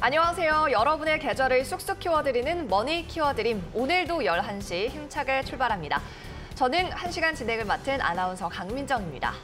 안녕하세요. 여러분의 계좌를 쑥쑥 키워드리는 머니 키워드림. 오늘도 11시 힘차게 출발합니다. 저는 1시간 진행을 맡은 아나운서 강민정입니다.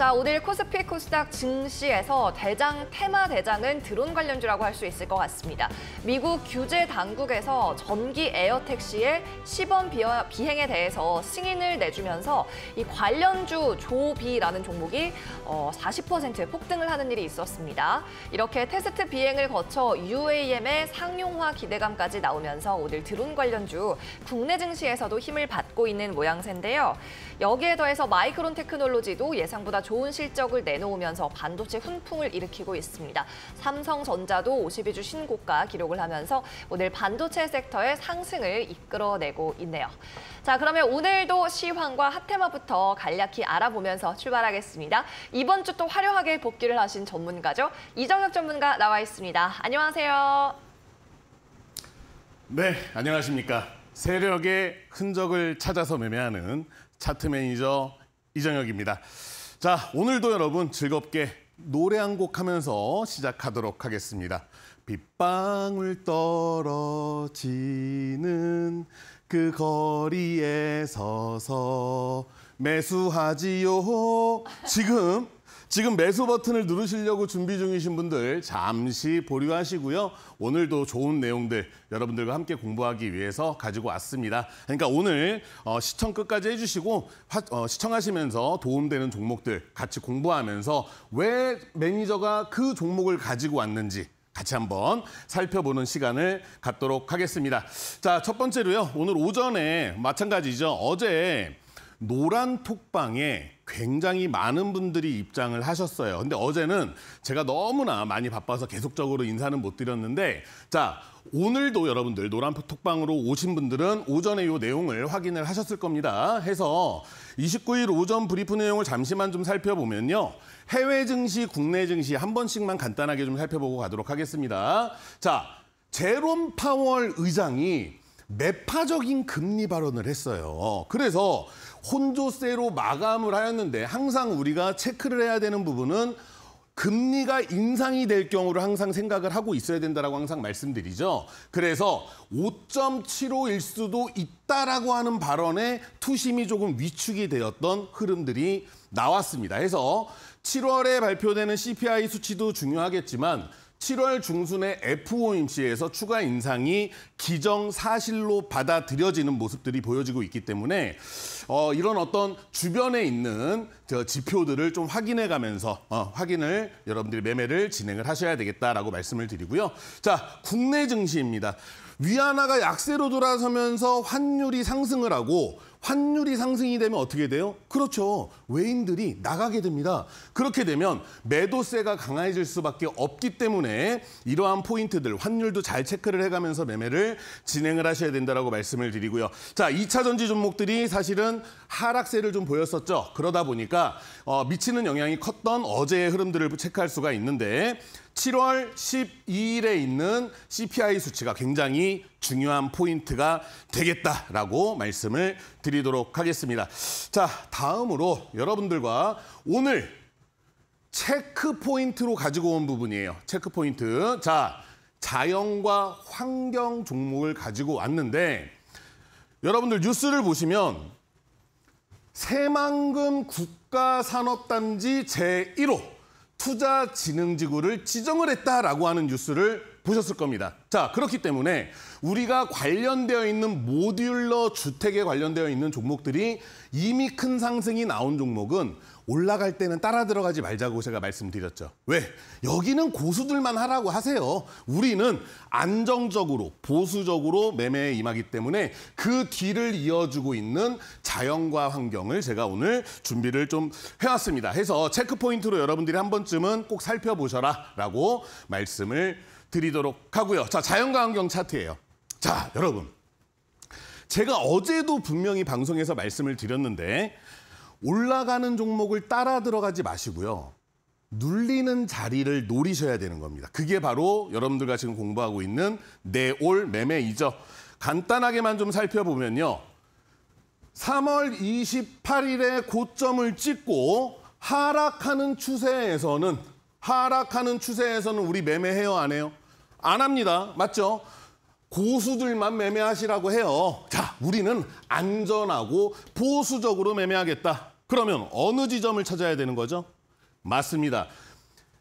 자, 오늘 코스피 코스닥 증시에서 대장 테마 대장은 드론 관련주라고 할 수 있을 것 같습니다. 미국 규제 당국에서 전기 에어 택시의 시범 비행에 대해서 승인을 내주면서 이 관련주 조비라는 종목이 4 어, 0 폭등을 하는 일이 있었습니다. 이렇게 테스트 비행을 거쳐 UAM의 상용화 기대감까지 나오면서 오늘 드론 관련주 국내 증시에서도 힘을 받고 있는 모양새인데요. 여기에 더해서 마이크론 테크놀로지도 예상보다 좋은 실적을 내놓으면서 반도체 훈풍을 일으키고 있습니다. 삼성전자도 52주 신고가 기록을 하면서 오늘 반도체 섹터의 상승을 이끌어내고 있네요. 자, 그러면 오늘도 시황과 핫테마부터 간략히 알아보면서 출발하겠습니다. 이번 주 또 화려하게 복귀를 하신 전문가죠. 이정혁 전문가 나와 있습니다. 안녕하세요. 네, 안녕하십니까. 세력의 흔적을 찾아서 매매하는 차트 매니저 이정혁입니다. 자, 오늘도 여러분 즐겁게 노래 한 곡 하면서 시작하도록 하겠습니다. 빗방울 떨어지는 그 거리에 서서 매수하지요. 지금 지금 매수 버튼을 누르시려고 준비 중이신 분들 잠시 보류하시고요. 오늘도 좋은 내용들 여러분들과 함께 공부하기 위해서 가지고 왔습니다. 그러니까 오늘 어, 시청 끝까지 해주시고 화, 어, 시청하시면서 도움되는 종목들 같이 공부하면서 왜 매니저가 그 종목을 가지고 왔는지 같이 한번 살펴보는 시간을 갖도록 하겠습니다. 자, 첫 번째로요. 오늘 오전에 마찬가지죠. 어제 노란 톡방에 굉장히 많은 분들이 입장을 하셨어요. 근데 어제는 제가 너무나 많이 바빠서 계속적으로 인사는 못 드렸는데 자 오늘도 여러분들 노란 톡방으로 오신 분들은 오전에 이 내용을 확인을 하셨을 겁니다. 해서 29일 오전 브리프 내용을 잠시만 좀 살펴보면요. 해외 증시, 국내 증시 한 번씩만 간단하게 좀 살펴보고 가도록 하겠습니다. 자, 제롬 파월 의장이 매파적인 금리 발언을 했어요. 그래서 혼조세로 마감을 하였는데 항상 우리가 체크를 해야 되는 부분은 금리가 인상이 될 경우를 항상 생각을 하고 있어야 된다라고 항상 말씀드리죠. 그래서 5.75일 수도 있다라고 하는 발언에 투심이 조금 위축이 되었던 흐름들이 나왔습니다. 해서 7월에 발표되는 CPI 수치도 중요하겠지만 7월 중순에 FOMC에서 추가 인상이 기정사실로 받아들여지는 모습들이 보여지고 있기 때문에 어, 이런 어떤 주변에 있는 저 지표들을 좀 확인해 가면서 어, 확인을 여러분들이 매매를 진행을 하셔야 되겠다라고 말씀을 드리고요. 자, 국내 증시입니다. 위안화가 약세로 돌아서면서 환율이 상승을 하고 환율이 상승이 되면 어떻게 돼요? 그렇죠. 외인들이 나가게 됩니다. 그렇게 되면 매도세가 강해질 수밖에 없기 때문에 이러한 포인트들, 환율도 잘 체크를 해가면서 매매를 진행을 하셔야 된다고 말씀을 드리고요. 자, 2차 전지 종목들이 사실은 하락세를 좀 보였었죠. 그러다 보니까 어, 미치는 영향이 컸던 어제의 흐름들을 체크할 수가 있는데 7월 12일에 있는 CPI 수치가 굉장히 중요한 포인트가 되겠다라고 말씀을 드리도록 하겠습니다. 자, 다음으로 여러분들과 오늘 체크 포인트로 가지고 온 부분이에요. 체크 포인트. 자, 자연과 환경 종목을 가지고 왔는데 여러분들 뉴스를 보시면 새만금 국가산업단지 제1호 투자진흥지구를 지정을 했다라고 하는 뉴스를 보셨을 겁니다. 자, 그렇기 때문에 우리가 관련되어 있는 모듈러 주택에 관련되어 있는 종목들이 이미 큰 상승이 나온 종목은 올라갈 때는 따라 들어가지 말자고 제가 말씀드렸죠. 왜? 여기는 고수들만 하라고 하세요. 우리는 안정적으로 보수적으로 매매에 임하기 때문에 그 뒤를 이어주고 있는 자연과 환경을 제가 오늘 준비를 좀 해왔습니다. 해서 체크포인트로 여러분들이 한 번쯤은 꼭 살펴보셔라 라고 말씀을 드리도록 하고요. 자, 자연과 환경 차트예요. 자, 여러분. 제가 어제도 분명히 방송에서 말씀을 드렸는데 올라가는 종목을 따라 들어가지 마시고요. 눌리는 자리를 노리셔야 되는 겁니다. 그게 바로 여러분들과 지금 공부하고 있는 내올 매매이죠. 간단하게만 좀 살펴보면요. 3월 28일에 고점을 찍고 하락하는 추세에서는 하락하는 추세에서는 우리 매매해요, 안 해요? 안 합니다. 맞죠? 고수들만 매매하시라고 해요. 자, 우리는 안전하고 보수적으로 매매하겠다. 그러면 어느 지점을 찾아야 되는 거죠? 맞습니다.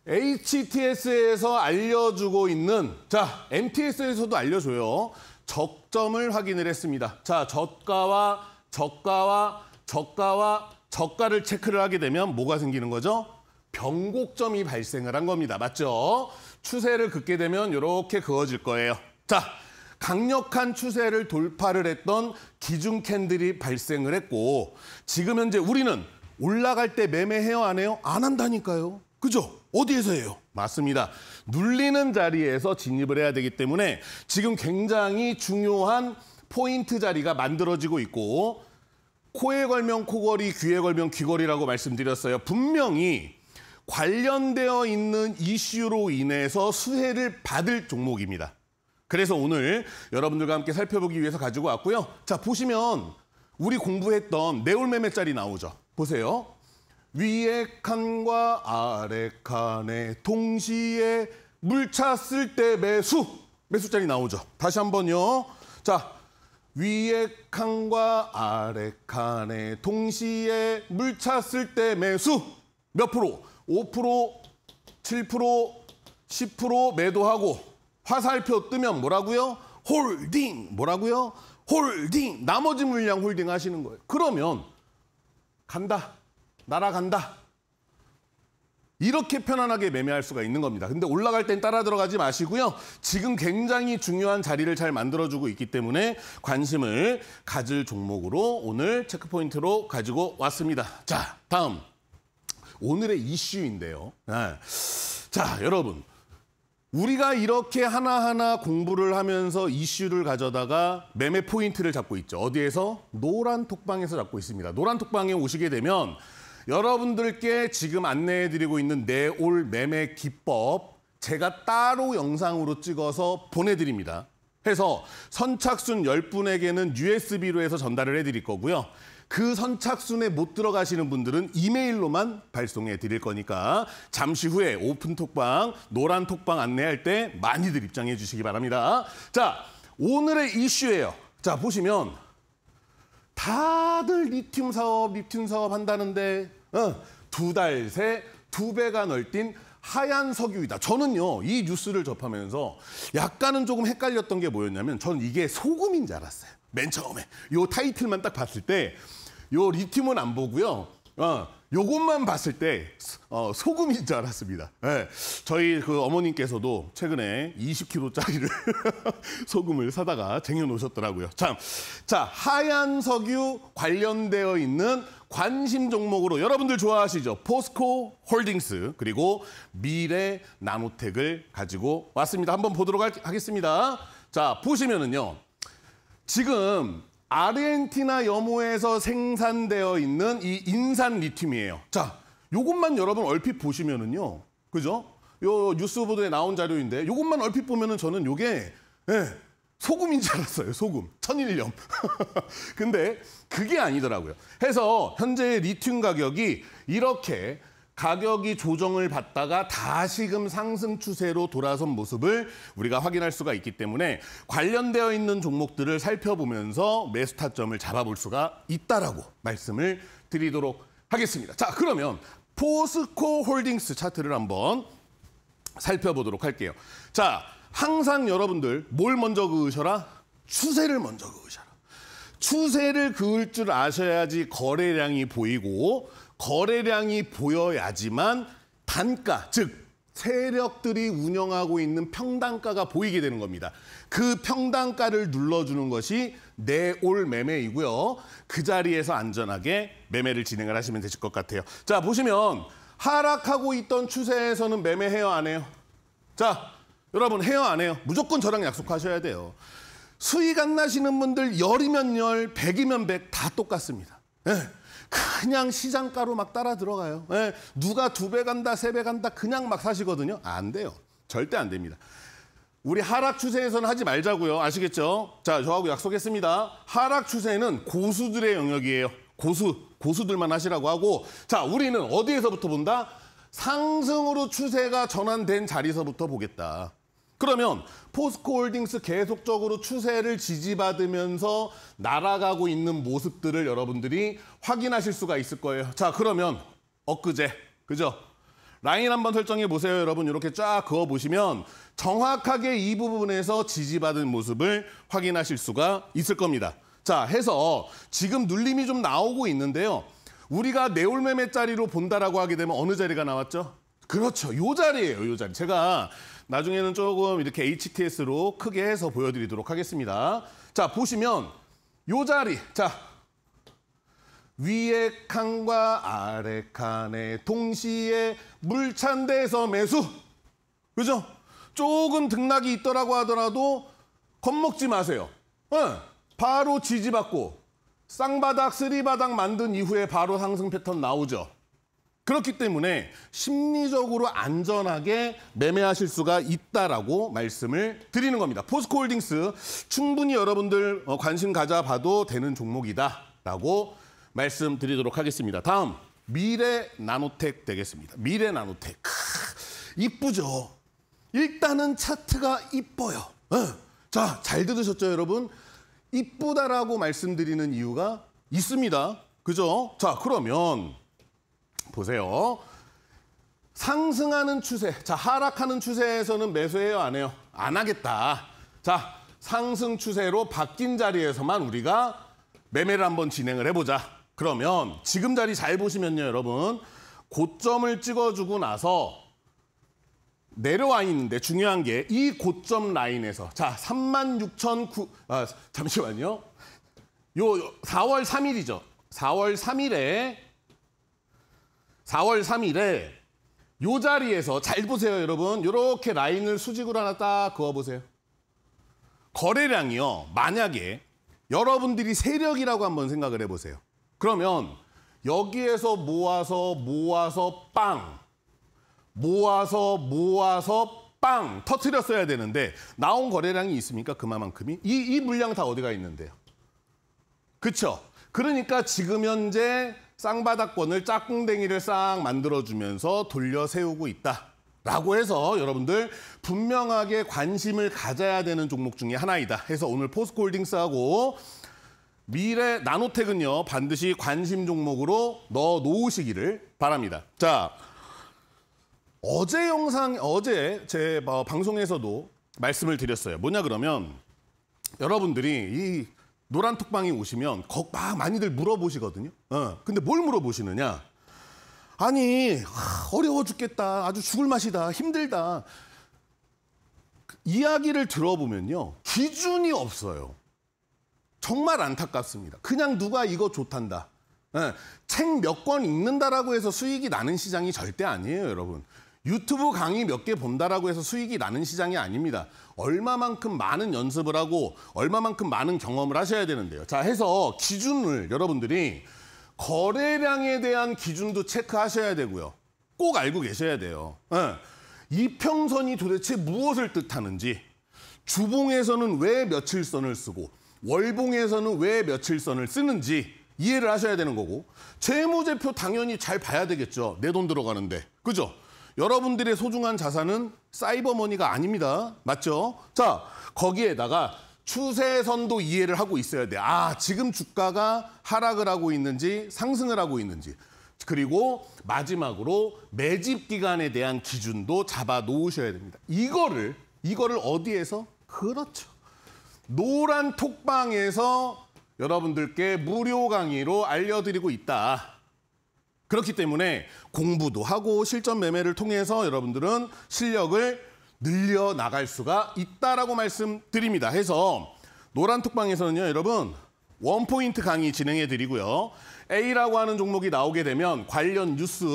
HTS에서 알려주고 있는 자 MTS에서도 알려줘요. 적점을 확인을 했습니다. 자 저가와 저가와 저가와 저가를 체크를 하게 되면 뭐가 생기는 거죠? 변곡점이 발생을 한 겁니다. 맞죠? 추세를 긋게 되면 이렇게 그어질 거예요. 자 강력한 추세를 돌파를 했던 기중 캔들이 발생을 했고 지금 현재 우리는 올라갈 때 매매해요 안 해요? 안 한다니까요. 그죠? 어디에서 해요? 맞습니다. 눌리는 자리에서 진입을 해야 되기 때문에 지금 굉장히 중요한 포인트 자리가 만들어지고 있고 코에 걸면 코걸이, 귀에 걸면 귀걸이라고 말씀드렸어요. 분명히 관련되어 있는 이슈로 인해서 수혜를 받을 종목입니다. 그래서 오늘 여러분들과 함께 살펴보기 위해서 가지고 왔고요. 자, 보시면 우리 공부했던 네올매매 짜리 나오죠. 보세요. 위에 칸과 아래 칸에 동시에 물 찼을 때 매수. 매수짜리 나오죠. 다시 한번요. 자, 위에 칸과 아래 칸에 동시에 물 찼을 때 매수. 몇 프로? 5%, 7%, 10% 매도하고 화살표 뜨면 뭐라고요? 홀딩 뭐라고요? 홀딩 나머지 물량 홀딩 하시는 거예요. 그러면 간다 날아간다 이렇게 편안하게 매매할 수가 있는 겁니다. 근데 올라갈 땐 따라 들어가지 마시고요. 지금 굉장히 중요한 자리를 잘 만들어주고 있기 때문에 관심을 가질 종목으로 오늘 체크포인트로 가지고 왔습니다. 자, 다음. 오늘의 이슈인데요. 네. 자, 여러분. 우리가 이렇게 하나하나 공부를 하면서 이슈를 가져다가 매매 포인트를 잡고 있죠. 어디에서? 노란 톡방에서 잡고 있습니다. 노란 톡방에 오시게 되면 여러분들께 지금 안내해드리고 있는 내 올 매매 기법 제가 따로 영상으로 찍어서 보내드립니다. 해서 선착순 1 0분에게는 USB로 해서 전달을 해드릴 거고요. 그 선착순에 못 들어가시는 분들은 이메일로만 발송해 드릴 거니까 잠시 후에 오픈 톡방, 노란 톡방 안내할 때 많이들 입장해 주시기 바랍니다. 자, 오늘의 이슈예요. 자, 보시면 다들 리튬 사업, 리튬 사업 한다는데 어, 두달 새 두 배가 넓뛴 하얀 석유이다. 저는요, 이 뉴스를 접하면서 약간은 조금 헷갈렸던 게 뭐였냐면 저는 이게 소금인 줄 알았어요. 맨 처음에. 요 타이틀만 딱 봤을 때요 리튬은 안 보고요. 어, 요것만 봤을 때 어, 소금인 줄 알았습니다. 네. 저희 그 어머님께서도 최근에 20kg짜리를 소금을 사다가 쟁여놓으셨더라고요. 참, 자 하얀 석유 관련되어 있는 관심 종목으로 여러분들 좋아하시죠? 포스코 홀딩스 그리고 미래 나노텍을 가지고 왔습니다. 한번 보도록 하, 하겠습니다. 자 보시면은요, 지금 아르헨티나 염호에서 생산되어 있는 이 인산 리튬이에요. 자, 요것만 여러분 얼핏 보시면은요. 그죠? 요 뉴스 보도에 나온 자료인데 요것만 얼핏 보면은 저는 요게 예, 소금인 줄 알았어요. 소금. 천일염. 근데 그게 아니더라고요. 해서 현재 리튬 가격이 이렇게 가격이 조정을 받다가 다시금 상승 추세로 돌아선 모습을 우리가 확인할 수가 있기 때문에 관련되어 있는 종목들을 살펴보면서 매수 타점을 잡아볼 수가 있다라고 말씀을 드리도록 하겠습니다. 자, 그러면 포스코 홀딩스 차트를 한번 살펴보도록 할게요. 자, 항상 여러분들 뭘 먼저 그으셔라? 추세를 먼저 그으셔라. 추세를 그을 줄 아셔야지 거래량이 보이고 거래량이 보여야지만 단가, 즉 세력들이 운영하고 있는 평단가가 보이게 되는 겁니다. 그 평단가를 눌러주는 것이 내올 매매이고요. 그 자리에서 안전하게 매매를 진행을 하시면 되실 것 같아요. 자, 보시면 하락하고 있던 추세에서는 매매 해요, 안 해요? 자, 여러분 해요, 안 해요? 무조건 저랑 약속하셔야 돼요. 수익 안 나시는 분들 열이면 열, 백이면 백 다 똑같습니다. 네. 그냥 시장가로 막 따라 들어가요. 예, 누가 두 배 간다, 세 배 간다 그냥 막 사시거든요. 안 돼요. 절대 안 됩니다. 우리 하락 추세에서는 하지 말자고요. 아시겠죠? 자, 저하고 약속했습니다. 하락 추세는 고수들의 영역이에요. 고수, 고수들만 하시라고 하고 자, 우리는 어디에서부터 본다? 상승으로 추세가 전환된 자리서부터 보겠다. 그러면 포스코홀딩스 계속적으로 추세를 지지받으면서 날아가고 있는 모습들을 여러분들이 확인하실 수가 있을 거예요. 자, 그러면 엊그제, 그죠? 라인 한번 설정해 보세요. 여러분 이렇게 쫙 그어 보시면 정확하게 이 부분에서 지지받은 모습을 확인하실 수가 있을 겁니다. 자, 해서 지금 눌림이 좀 나오고 있는데요. 우리가 네올매매 자리로 본다라고 하게 되면 어느 자리가 나왔죠? 그렇죠. 요 자리예요, 요 자리. 제가 나중에는 조금 이렇게 HTS로 크게 해서 보여드리도록 하겠습니다. 자, 보시면 요 자리. 자, 위에 칸과 아래 칸에 동시에 물 찬 데에서 매수. 그죠? 조금 등락이 있더라고 하더라도 겁먹지 마세요. 응, 바로 지지받고 쌍바닥, 쓰리바닥 만든 이후에 바로 상승 패턴 나오죠. 그렇기 때문에 심리적으로 안전하게 매매하실 수가 있다라고 말씀을 드리는 겁니다. 포스코홀딩스 충분히 여러분들 어, 관심 가져봐도 되는 종목이다라고 말씀드리도록 하겠습니다. 다음 미래 나노텍 되겠습니다. 미래 나노텍 이쁘죠. 일단은 차트가 이뻐요. 어. 자, 잘 들으셨죠, 여러분? 이쁘다라고 말씀드리는 이유가 있습니다. 그죠? 자, 그러면 보세요. 상승하는 추세. 자, 하락하는 추세에서는 매수해요, 안 해요? 안 하겠다. 자, 상승 추세로 바뀐 자리에서만 우리가 매매를 한번 진행을 해보자. 그러면 지금 자리 잘 보시면요, 여러분. 고점을 찍어주고 나서 내려와 있는데 중요한 게 이 고점 라인에서 자, 36,009 아, 잠시만요. 요 4월 3일이죠. 4월 3일에 4월 3일에 이 자리에서 잘 보세요, 여러분. 이렇게 라인을 수직으로 하나 딱 그어보세요. 거래량이요. 만약에 여러분들이 세력이라고 한번 생각을 해보세요. 그러면 여기에서 모아서 모아서 빵 모아서 모아서 빵 터트렸어야 되는데 나온 거래량이 있습니까? 그만큼이? 이, 이 물량 다 어디가 있는데요? 그렇죠? 그러니까 지금 현재 쌍바닥권을 짝꿍댕이를 싹 만들어주면서 돌려 세우고 있다. 라고 해서 여러분들 분명하게 관심을 가져야 되는 종목 중의 하나이다. 해서 오늘 포스코홀딩스하고 미래 나노텍은요 반드시 관심 종목으로 넣어 놓으시기를 바랍니다. 자, 어제 영상 어제 제 어, 방송에서도 말씀을 드렸어요. 뭐냐 그러면 여러분들이 이 노란 톡방이 오시면 막 아, 많이들 물어보시거든요. 어. 근데 뭘 물어보시느냐? 아니 어려워 죽겠다. 아주 죽을 맛이다. 힘들다. 그 이야기를 들어보면요. 기준이 없어요. 정말 안타깝습니다. 그냥 누가 이거 좋단다. 네, 예. 책몇 권 읽는다라고 해서 수익이 나는 시장이 절대 아니에요, 여러분. 유튜브 강의 몇 개 본다라고 해서 수익이 나는 시장이 아닙니다. 얼마만큼 많은 연습을 하고 얼마만큼 많은 경험을 하셔야 되는데요. 자, 해서 기준을 여러분들이 거래량에 대한 기준도 체크하셔야 되고요. 꼭 알고 계셔야 돼요. 네. 이평선이 도대체 무엇을 뜻하는지 주봉에서는 왜 며칠선을 쓰고 월봉에서는 왜 며칠선을 쓰는지 이해를 하셔야 되는 거고 재무제표 당연히 잘 봐야 되겠죠. 내 돈 들어가는데. 그죠? 여러분들의 소중한 자산은 사이버머니가 아닙니다. 맞죠? 자, 거기에다가 추세선도 이해를 하고 있어야 돼. 아, 지금 주가가 하락을 하고 있는지 상승을 하고 있는지. 그리고 마지막으로 매집 기간에 대한 기준도 잡아 놓으셔야 됩니다. 이거를 이거를 어디에서? 그렇죠. 노란 톡방에서 여러분들께 무료 강의로 알려드리고 있다. 그렇기 때문에 공부도 하고 실전 매매를 통해서 여러분들은 실력을 늘려 나갈 수가 있다라고 말씀드립니다. 해서 노란 톡방에서는요, 여러분 원포인트 강의 진행해 드리고요. A라고 하는 종목이 나오게 되면 관련 뉴스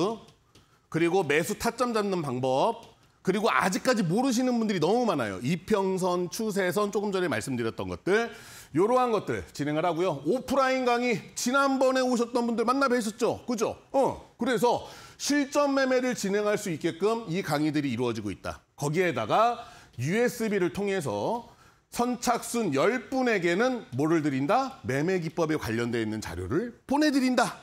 그리고 매수 타점 잡는 방법 그리고 아직까지 모르시는 분들이 너무 많아요. 이평선, 추세선 조금 전에 말씀드렸던 것들 이러한 것들 진행을 하고요. 오프라인 강의 지난번에 오셨던 분들 만나 뵈셨죠? 그죠? 어. 그래서 실전 매매를 진행할 수 있게끔 이 강의들이 이루어지고 있다. 거기에다가 USB를 통해서 선착순 열분에게는 뭐를 드린다? 매매 기법에 관련되어 있는 자료를 보내드린다.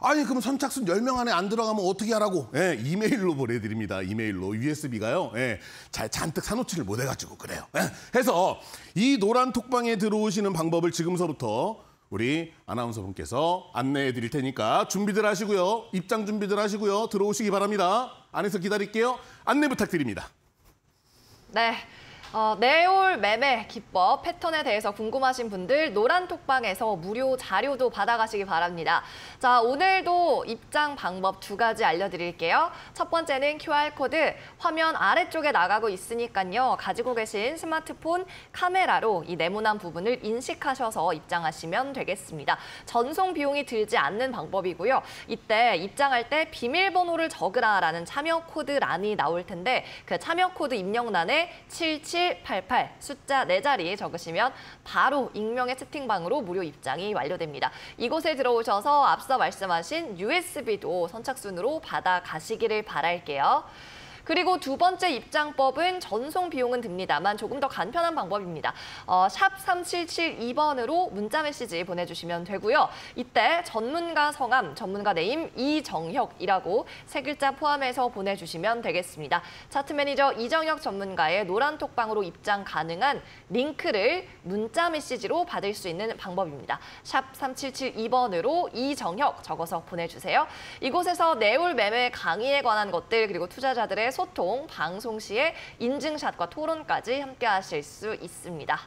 아니 그럼 선착순 10명 안에 안 들어가면 어떻게 하라고? 예, 이메일로 보내드립니다. 이메일로 USB가요. 예, 잘 잔뜩 사놓지를 못해가지고 그래요. 예, 해서 이 노란 톡방에 들어오시는 방법을 지금서부터 우리 아나운서 분께서 안내해 드릴 테니까 준비들 하시고요. 입장 준비들 하시고요. 들어오시기 바랍니다. 안에서 기다릴게요. 안내 부탁드립니다. 네. 어, 내올 매매 기법 패턴에 대해서 궁금하신 분들 노란 톡방에서 무료 자료도 받아가시기 바랍니다. 자, 오늘도 입장 방법 두 가지 알려드릴게요. 첫 번째는 QR코드 화면 아래쪽에 나가고 있으니까요. 가지고 계신 스마트폰 카메라로 이 네모난 부분을 인식하셔서 입장하시면 되겠습니다. 전송 비용이 들지 않는 방법이고요. 이때 입장할 때 비밀번호를 적으라라는 참여 코드 란이 나올 텐데 그 참여 코드 입력란에 77 7788 숫자 4자리 적으시면 바로 익명의 채팅방으로 무료 입장이 완료됩니다. 이곳에 들어오셔서 앞서 말씀하신 USB도 선착순으로 받아가시기를 바랄게요. 그리고 두 번째 입장법은 전송 비용은 듭니다만 조금 더 간편한 방법입니다. 어, 샵 3772번으로 문자 메시지 보내주시면 되고요. 이때 전문가 성함, 전문가 네임 이정혁이라고 세 글자 포함해서 보내주시면 되겠습니다. 차트 매니저 이정혁 전문가의 노란 톡방으로 입장 가능한 링크를 문자 메시지로 받을 수 있는 방법입니다. 샵 3772번으로 이정혁 적어서 보내주세요. 이곳에서 내울 매매 강의에 관한 것들 그리고 투자자들의 소통, 방송 시에 인증샷과 토론까지 함께 하실 수 있습니다.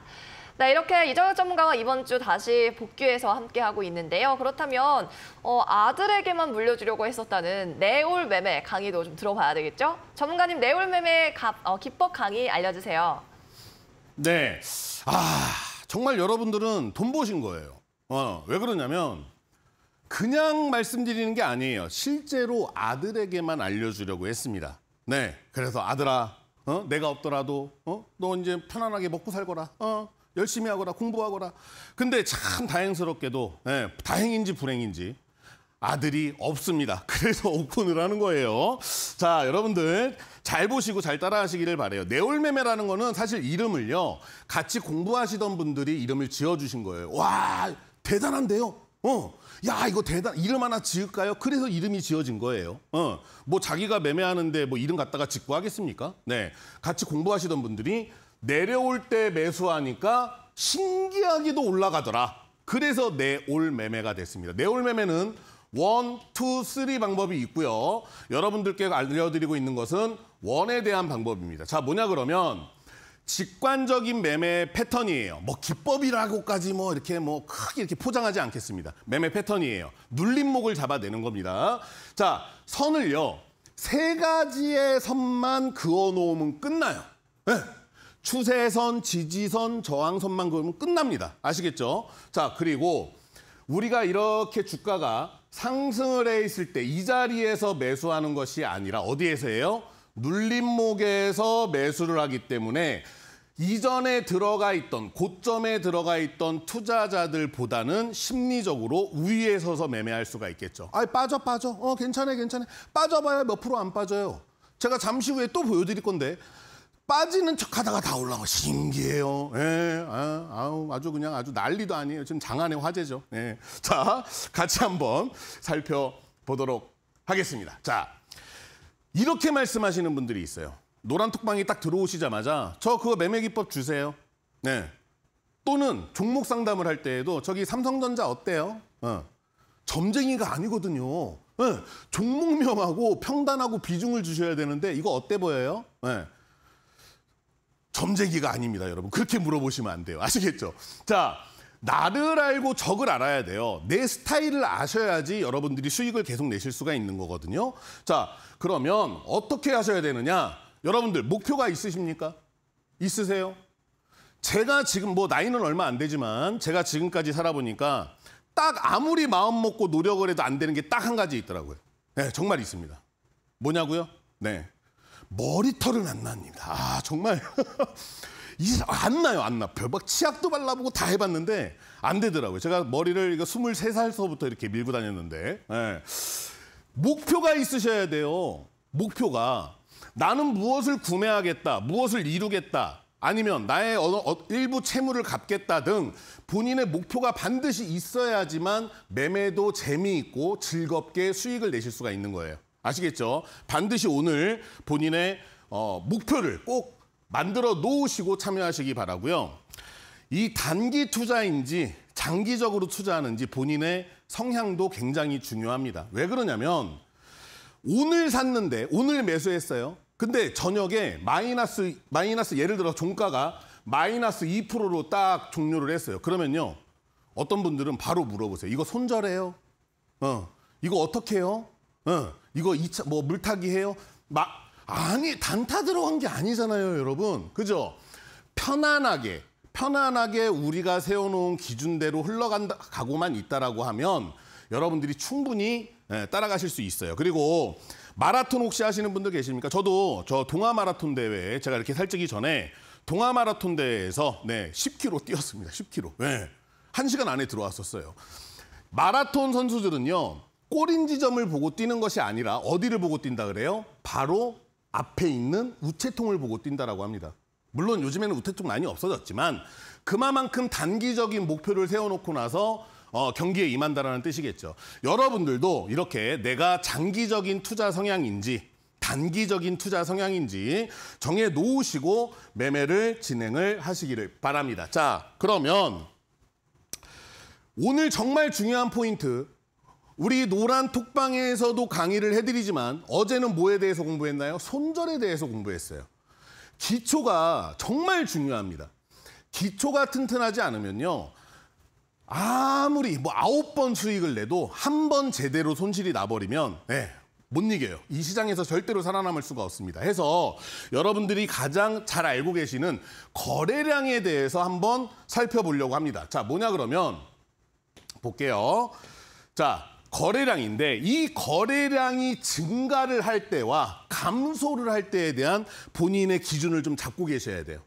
네, 이렇게 이정혁 전문가와 이번 주 다시 복귀해서 함께하고 있는데요. 그렇다면 어, 아들에게만 물려주려고 했었다는 내올 매매 강의도 좀 들어봐야 되겠죠? 전문가님, 내올 매매 값, 어, 기법 강의 알려주세요. 네, 아 정말 여러분들은 돈 버신 거예요. 어, 왜 그러냐면 그냥 말씀드리는 게 아니에요. 실제로 아들에게만 알려주려고 했습니다. 네. 그래서 아들아, 어? 내가 없더라도 어? 너 이제 편안하게 먹고 살거라. 어? 열심히 하거라. 공부하거라. 근데 참 다행스럽게도 네, 다행인지 불행인지 아들이 없습니다. 그래서 오픈을 하는 거예요. 자, 여러분들 잘 보시고 잘 따라하시기를 바래요. 네올매매라는 거는 사실 이름을요. 같이 공부하시던 분들이 이름을 지어 주신 거예요. 와, 대단한데요. 어, 야 이거 대단 이름 하나 지을까요? 그래서 이름이 지어진 거예요. 어, 뭐 자기가 매매하는데 뭐 이름 갖다가 짓고 하겠습니까? 네, 같이 공부하시던 분들이 내려올 때 매수하니까 신기하기도 올라가더라. 그래서 내 올 매매가 됐습니다. 내 올 매매는 원, 투, 쓰리 방법이 있고요. 여러분들께 알려드리고 있는 것은 원에 대한 방법입니다. 자, 뭐냐 그러면 직관적인 매매 패턴이에요. 뭐 기법이라고까지 뭐 이렇게 뭐 크게 이렇게 포장하지 않겠습니다. 매매 패턴이에요. 눌림목을 잡아내는 겁니다. 자, 선을요. 세 가지의 선만 그어 놓으면 끝나요. 네. 추세선, 지지선, 저항선만 그으면 끝납니다. 아시겠죠? 자, 그리고 우리가 이렇게 주가가 상승을 해 있을 때 이 자리에서 매수하는 것이 아니라 어디에서 해요? 눌림목에서 매수를 하기 때문에 이전에 들어가 있던 고점에 들어가 있던 투자자들보다는 심리적으로 우위에 서서 매매할 수가 있겠죠. 아, 빠져 빠져. 어, 괜찮아 괜찮아. 빠져봐야 몇 프로 안 빠져요. 제가 잠시 후에 또 보여드릴 건데 빠지는 척하다가 다 올라와 신기해요. 예, 아, 우 아주 그냥 아주 난리도 아니에요. 지금 장안의 화제죠. 예. 자, 같이 한번 살펴보도록 하겠습니다. 자, 이렇게 말씀하시는 분들이 있어요. 노란 톡방이 딱 들어오시자마자 저 그거 매매 기법 주세요. 네. 또는 종목 상담을 할 때에도 저기 삼성전자 어때요? 어. 점쟁이가 아니거든요. 네. 예. 종목명하고 평단하고 비중을 주셔야 되는데 이거 어때 보여요? 네. 점쟁이가 아닙니다, 여러분. 그렇게 물어보시면 안 돼요. 아시겠죠? 자, 나를 알고 적을 알아야 돼요. 내 스타일을 아셔야지 여러분들이 수익을 계속 내실 수가 있는 거거든요. 자, 그러면 어떻게 하셔야 되느냐? 여러분들 목표가 있으십니까? 있으세요? 제가 지금 뭐 나이는 얼마 안 되지만 제가 지금까지 살아보니까 딱 아무리 마음 먹고 노력을 해도 안 되는 게 딱 한 가지 있더라고요. 네, 정말 있습니다. 뭐냐고요? 네. 머리털은 안 납니다. 아, 정말. 안 나요, 안 나. 별박 치약도 발라보고 다 해봤는데 안 되더라고요. 제가 머리를 이거 23살서부터 이렇게 밀고 다녔는데. 네. 목표가 있으셔야 돼요. 목표가. 나는 무엇을 구매하겠다, 무엇을 이루겠다, 아니면 나의 어, 일부 채무를 갚겠다 등 본인의 목표가 반드시 있어야지만 매매도 재미있고 즐겁게 수익을 내실 수가 있는 거예요. 아시겠죠? 반드시 오늘 본인의 어, 목표를 꼭 만들어 놓으시고 참여하시기 바라고요. 이 단기 투자인지 장기적으로 투자하는지 본인의 성향도 굉장히 중요합니다. 왜 그러냐면 오늘 샀는데 오늘 매수했어요. 근데 저녁에 마이너스 마이너스 예를 들어 종가가 마이너스 2%로 딱 종료를 했어요. 그러면요. 어떤 분들은 바로 물어보세요. 이거 손절해요? 어. 이거 어떻게 해요? 어. 이거 2차 뭐 물타기 해요? 막 아니 단타 들어간 게 아니잖아요, 여러분. 그죠? 편안하게 편안하게 우리가 세워놓은 기준대로 흘러간다 가고만 있다라고 하면 여러분들이 충분히 예, 따라가실 수 있어요. 그리고 마라톤 혹시 하시는 분들 계십니까? 저도 저 동아 마라톤 대회에 제가 이렇게 살찌기 전에 동아 마라톤 대회에서 네, 10km 뛰었습니다. 10km. 네, 1시간 안에 들어왔었어요. 마라톤 선수들은요. 꼬린 지점을 보고 뛰는 것이 아니라 어디를 보고 뛴다 그래요? 바로 앞에 있는 우체통을 보고 뛴다라고 합니다. 물론 요즘에는 우체통 많이 없어졌지만 그만큼 단기적인 목표를 세워놓고 나서 어, 경기에 임한다라는 뜻이겠죠. 여러분들도 이렇게 내가 장기적인 투자 성향인지 단기적인 투자 성향인지 정해 놓으시고 매매를 진행을 하시기를 바랍니다. 자, 그러면 오늘 정말 중요한 포인트 우리 노란 톡방에서도 강의를 해드리지만 어제는 뭐에 대해서 공부했나요? 손절에 대해서 공부했어요. 기초가 정말 중요합니다. 기초가 튼튼하지 않으면요. 아무리 뭐 아홉 번 수익을 내도 한 번 제대로 손실이 나버리면 네, 못 이겨요. 이 시장에서 절대로 살아남을 수가 없습니다. 해서 여러분들이 가장 잘 알고 계시는 거래량에 대해서 한번 살펴보려고 합니다. 자, 뭐냐 그러면 볼게요. 자, 거래량인데 이 거래량이 증가를 할 때와 감소를 할 때에 대한 본인의 기준을 좀 잡고 계셔야 돼요.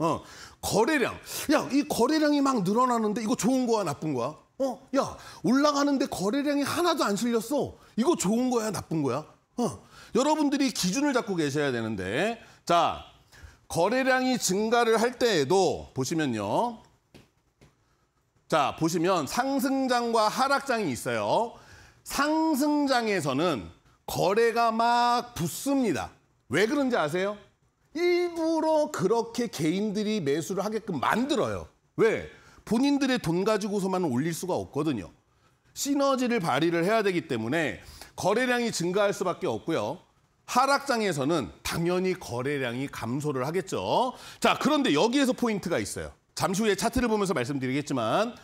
어, 거래량. 야, 이 거래량이 막 늘어나는데 이거 좋은 거야, 나쁜 거야? 어, 야, 올라가는데 거래량이 하나도 안 실렸어. 이거 좋은 거야, 나쁜 거야? 어, 여러분들이 기준을 잡고 계셔야 되는데, 자, 거래량이 증가를 할 때에도 보시면요. 자, 보시면 상승장과 하락장이 있어요. 상승장에서는 거래가 막 붙습니다. 왜 그런지 아세요? 일부러 그렇게 개인들이 매수를 하게끔 만들어요. 왜? 본인들의 돈 가지고서만 올릴 수가 없거든요. 시너지를 발휘를 해야 되기 때문에 거래량이 증가할 수밖에 없고요. 하락장에서는 당연히 거래량이 감소를 하겠죠. 자, 그런데 여기에서 포인트가 있어요. 잠시 후에 차트를 보면서 말씀드리겠지만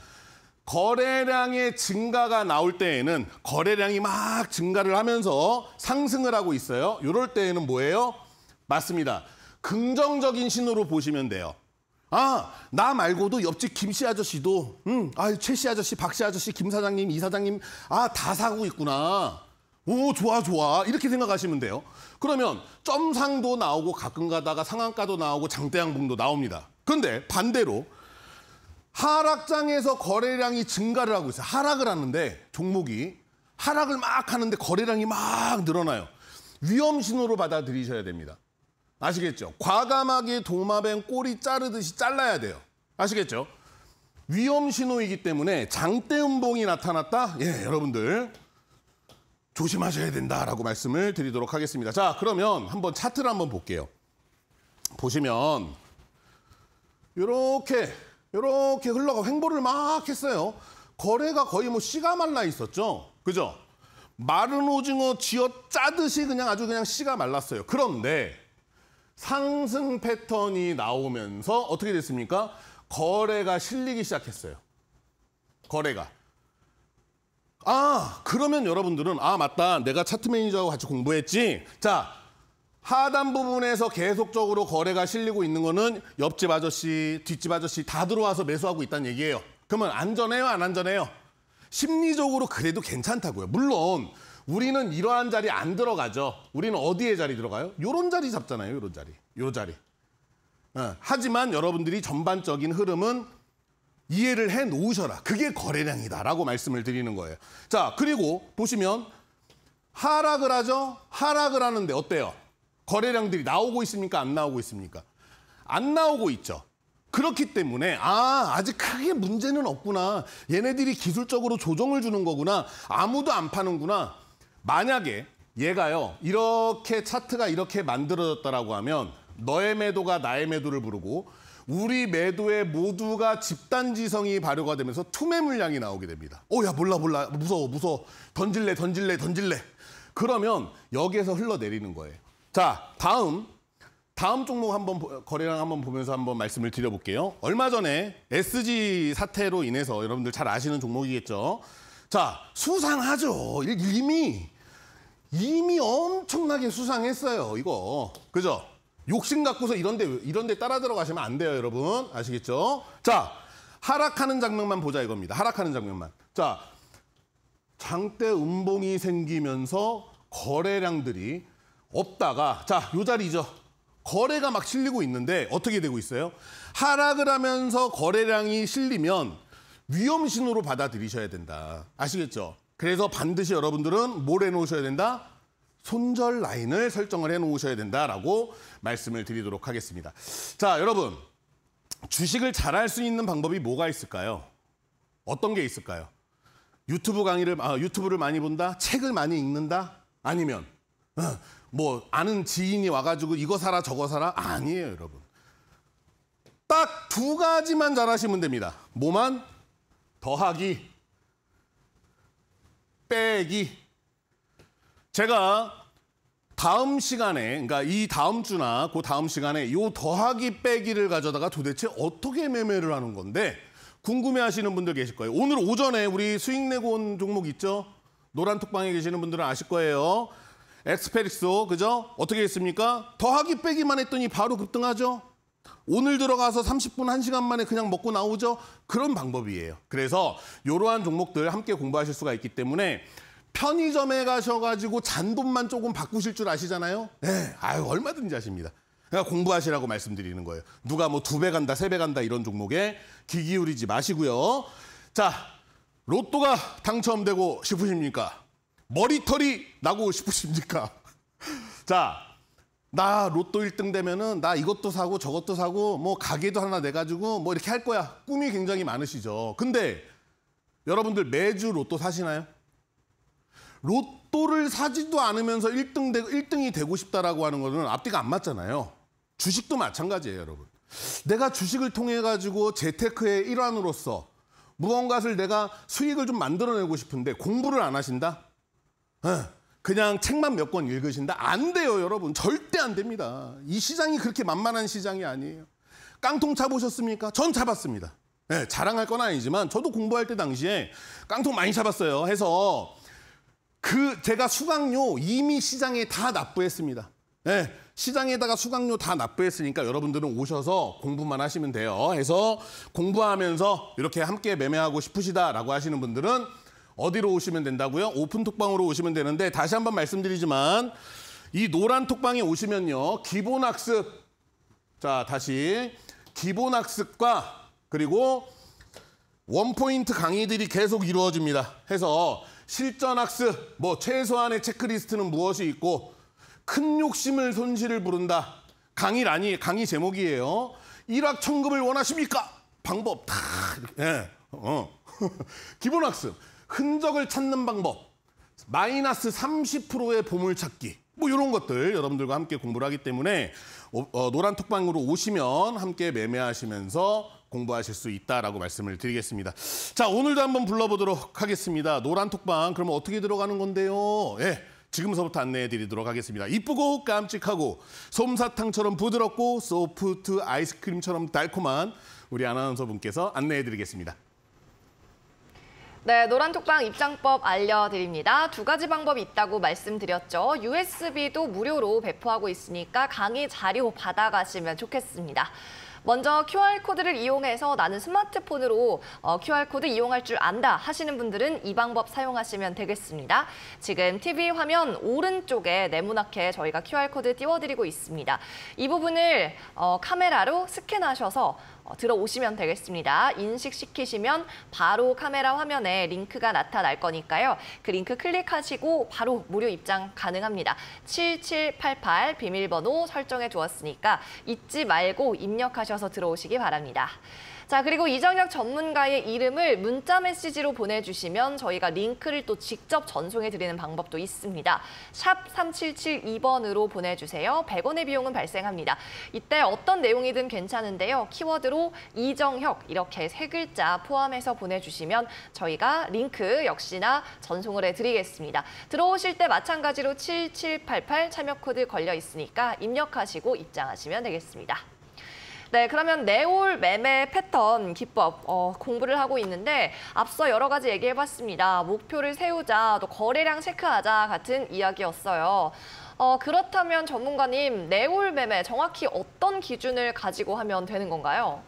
거래량의 증가가 나올 때에는 거래량이 막 증가를 하면서 상승을 하고 있어요. 이럴 때에는 뭐예요? 맞습니다. 긍정적인 신호로 보시면 돼요. 아, 나 말고도 옆집 김씨 아저씨도, 음, 아, 최씨 아저씨, 박씨 아저씨, 김 사장님, 이 사장님, 아, 다 사고 있구나. 오, 좋아, 좋아. 이렇게 생각하시면 돼요. 그러면 점상도 나오고 가끔 가다가 상한가도 나오고 장대양봉도 나옵니다. 근데 반대로 하락장에서 거래량이 증가를 하고 있어요. 하락을 하는데 종목이 하락을 막 하는데 거래량이 막 늘어나요. 위험 신호로 받아들이셔야 됩니다. 아시겠죠? 과감하게 도마뱀 꼬리 자르듯이 잘라야 돼요. 아시겠죠? 위험 신호이기 때문에 장대음봉이 나타났다? 예, 여러분들 조심하셔야 된다라고 말씀을 드리도록 하겠습니다. 자, 그러면 한번 차트를 한번 볼게요. 보시면 이렇게 이렇게 흘러가 횡보를 막 했어요. 거래가 거의 뭐 씨가 말라 있었죠. 그죠? 마른 오징어 지어 짜듯이 그냥 아주 그냥 씨가 말랐어요. 그런데 상승 패턴이 나오면서 어떻게 됐습니까? 거래가 실리기 시작했어요. 거래가. 아, 그러면 여러분들은 아, 맞다. 내가 차트 매니저하고 같이 공부했지. 자, 하단 부분에서 계속적으로 거래가 실리고 있는 거는 옆집 아저씨, 뒷집 아저씨 다 들어와서 매수하고 있다는 얘기예요. 그러면 안전해요, 안 안전해요? 심리적으로 그래도 괜찮다고요. 물론 우리는 이러한 자리 안 들어가죠. 우리는 어디에 자리 들어가요? 요런 자리 잡잖아요. 요런 자리. 요 자리. 어, 하지만 여러분들이 전반적인 흐름은 이해를 해 놓으셔라. 그게 거래량이다라고 말씀을 드리는 거예요. 자, 그리고 보시면 하락을 하죠. 하락을 하는데 어때요? 거래량들이 나오고 있습니까? 안 나오고 있습니까? 안 나오고 있죠. 그렇기 때문에 아 아직 크게 문제는 없구나 얘네들이 기술적으로 조정을 주는 거구나 아무도 안 파는구나 만약에 얘가요 이렇게 차트가 이렇게 만들어졌다라고 하면 너의 매도가 나의 매도를 부르고 우리 매도에 모두가 집단지성이 발효가 되면서 투매 물량이 나오게 됩니다. 어, 야, 몰라, 몰라. 무서워, 무서워. 던질래, 던질래, 던질래. 그러면 여기에서 흘러내리는 거예요. 자, 다음. 다음 종목 한번 거래량 한번 보면서 한번 말씀을 드려볼게요. 얼마 전에 SG 사태로 인해서 여러분들 잘 아시는 종목이겠죠. 자, 수상하죠. 이미 이미 엄청나게 수상했어요, 이거. 그죠? 욕심 갖고서 이런 데, 이런 데 따라 들어가시면 안 돼요, 여러분. 아시겠죠? 자, 하락하는 장면만 보자 이겁니다. 하락하는 장면만. 자, 장대 음봉이 생기면서 거래량들이 없다가, 자, 요 자리죠. 거래가 막 실리고 있는데 어떻게 되고 있어요? 하락을 하면서 거래량이 실리면 위험 신호로 받아들이셔야 된다. 아시겠죠? 그래서 반드시 여러분들은 뭘 해놓으셔야 된다? 손절 라인을 설정을 해놓으셔야 된다라고 말씀을 드리도록 하겠습니다. 자, 여러분. 주식을 잘할 수 있는 방법이 뭐가 있을까요? 어떤 게 있을까요? 유튜브 강의를, 아, 유튜브를 많이 본다? 책을 많이 읽는다? 아니면, 어, 뭐, 아는 지인이 와가지고 이거 사라, 저거 사라? 아니에요, 여러분. 딱 두 가지만 잘하시면 됩니다. 뭐만? 더하기, 빼기. 제가 다음 시간에, 그러니까 이 다음 주나 그 다음 시간에 요 더하기 빼기를 가져다가 도대체 어떻게 매매를 하는 건데 궁금해하시는 분들 계실 거예요. 오늘 오전에 우리 수익내고온 종목 있죠? 노란 톡방에 계시는 분들은 아실 거예요. 엑스페릭소, 그죠? 어떻게 했습니까? 더하기 빼기만 했더니 바로 급등하죠? 오늘 들어가서 30분, 1시간 만에 그냥 먹고 나오죠? 그런 방법이에요. 그래서 이러한 종목들 함께 공부하실 수가 있기 때문에 편의점에 가셔가지고 잔돈만 조금 바꾸실 줄 아시잖아요? 네, 아유, 얼마든지 아십니다. 그러니까 공부하시라고 말씀드리는 거예요. 누가 뭐 두 배 간다, 세 배 간다 이런 종목에 귀 기울이지 마시고요. 자, 로또가 당첨되고 싶으십니까? 머리털이 나고 싶으십니까? 자, 나 로또 1등 되면은 나 이것도 사고 저것도 사고 뭐 가게도 하나 내가지고 뭐 이렇게 할 거야. 꿈이 굉장히 많으시죠. 근데 여러분들 매주 로또 사시나요? 로또를 사지도 않으면서 1등 되고 1등이 되고 싶다라고 하는 거는 앞뒤가 안 맞잖아요. 주식도 마찬가지예요, 여러분. 내가 주식을 통해 가지고 재테크의 일환으로서 무언가를 내가 수익을 좀 만들어내고 싶은데 공부를 안 하신다? 에. 그냥 책만 몇 권 읽으신다? 안 돼요, 여러분. 절대 안 됩니다. 이 시장이 그렇게 만만한 시장이 아니에요. 깡통 차보셨습니까전 차봤습니다 네, 자랑할 건 아니지만 저도 공부할 때 당시에 깡통 많이 차봤어요 해서 그 제가 수강료 이미 시장에 다 납부했습니다. 네, 시장에다가 수강료 다 납부했으니까 여러분들은 오셔서 공부만 하시면 돼요. 해서 공부하면서 이렇게 함께 매매하고 싶으시다라고 하시는 분들은 어디로 오시면 된다고요? 오픈 톡방으로 오시면 되는데 다시 한번 말씀드리지만 이 노란 톡방에 오시면요. 기본 학습 자, 다시 기본 학습과 그리고 원포인트 강의들이 계속 이루어집니다. 해서 실전 학습, 뭐 최소한의 체크리스트는 무엇이 있고 큰 욕심을 손실을 부른다. 강의라니 강의 제목이에요. 일학 천금을 원하십니까? 방법 다 예. 네. 어. 기본 학습. 흔적을 찾는 방법, 마이너스 30%의 보물찾기 뭐 이런 것들 여러분들과 함께 공부를 하기 때문에 어, 어, 노란 톡방으로 오시면 함께 매매하시면서 공부하실 수 있다라고 말씀을 드리겠습니다. 자 오늘도 한번 불러보도록 하겠습니다. 노란 톡방 그럼 어떻게 들어가는 건데요? 예. 지금서부터 안내해 드리도록 하겠습니다. 이쁘고 깜찍하고 솜사탕처럼 부드럽고 소프트 아이스크림처럼 달콤한 우리 아나운서 분께서 안내해 드리겠습니다. 네, 노란톡방 입장법 알려드립니다. 두 가지 방법이 있다고 말씀드렸죠. USB도 무료로 배포하고 있으니까 강의 자료 받아가시면 좋겠습니다. 먼저 QR코드를 이용해서 나는 스마트폰으로 어, QR코드 이용할 줄 안다 하시는 분들은 이 방법 사용하시면 되겠습니다. 지금 TV 화면 오른쪽에 네모나게 저희가 QR코드 띄워드리고 있습니다. 이 부분을 어, 카메라로 스캔하셔서 어, 들어오시면 되겠습니다. 인식시키시면 바로 카메라 화면에 링크가 나타날 거니까요. 그 링크 클릭하시고 바로 무료 입장 가능합니다. 7788 비밀번호 설정해 두었으니까 잊지 말고 입력하셔서 들어오시기 바랍니다. 자, 그리고 이정혁 전문가의 이름을 문자 메시지로 보내주시면 저희가 링크를 또 직접 전송해드리는 방법도 있습니다. 샵 3772번으로 보내주세요. 100원의 비용은 발생합니다. 이때 어떤 내용이든 괜찮은데요. 키워드로 이정혁 이렇게 세 글자 포함해서 보내주시면 저희가 링크 역시나 전송을 해드리겠습니다. 들어오실 때 마찬가지로 7788 참여 코드 걸려 있으니까 입력하시고 입장하시면 되겠습니다. 네, 그러면 네올 매매 패턴 기법 어, 공부를 하고 있는데 앞서 여러 가지 얘기해봤습니다. 목표를 세우자, 또 거래량 체크하자 같은 이야기였어요. 어, 그렇다면 전문가님, 네올 매매 정확히 어떤 기준을 가지고 하면 되는 건가요?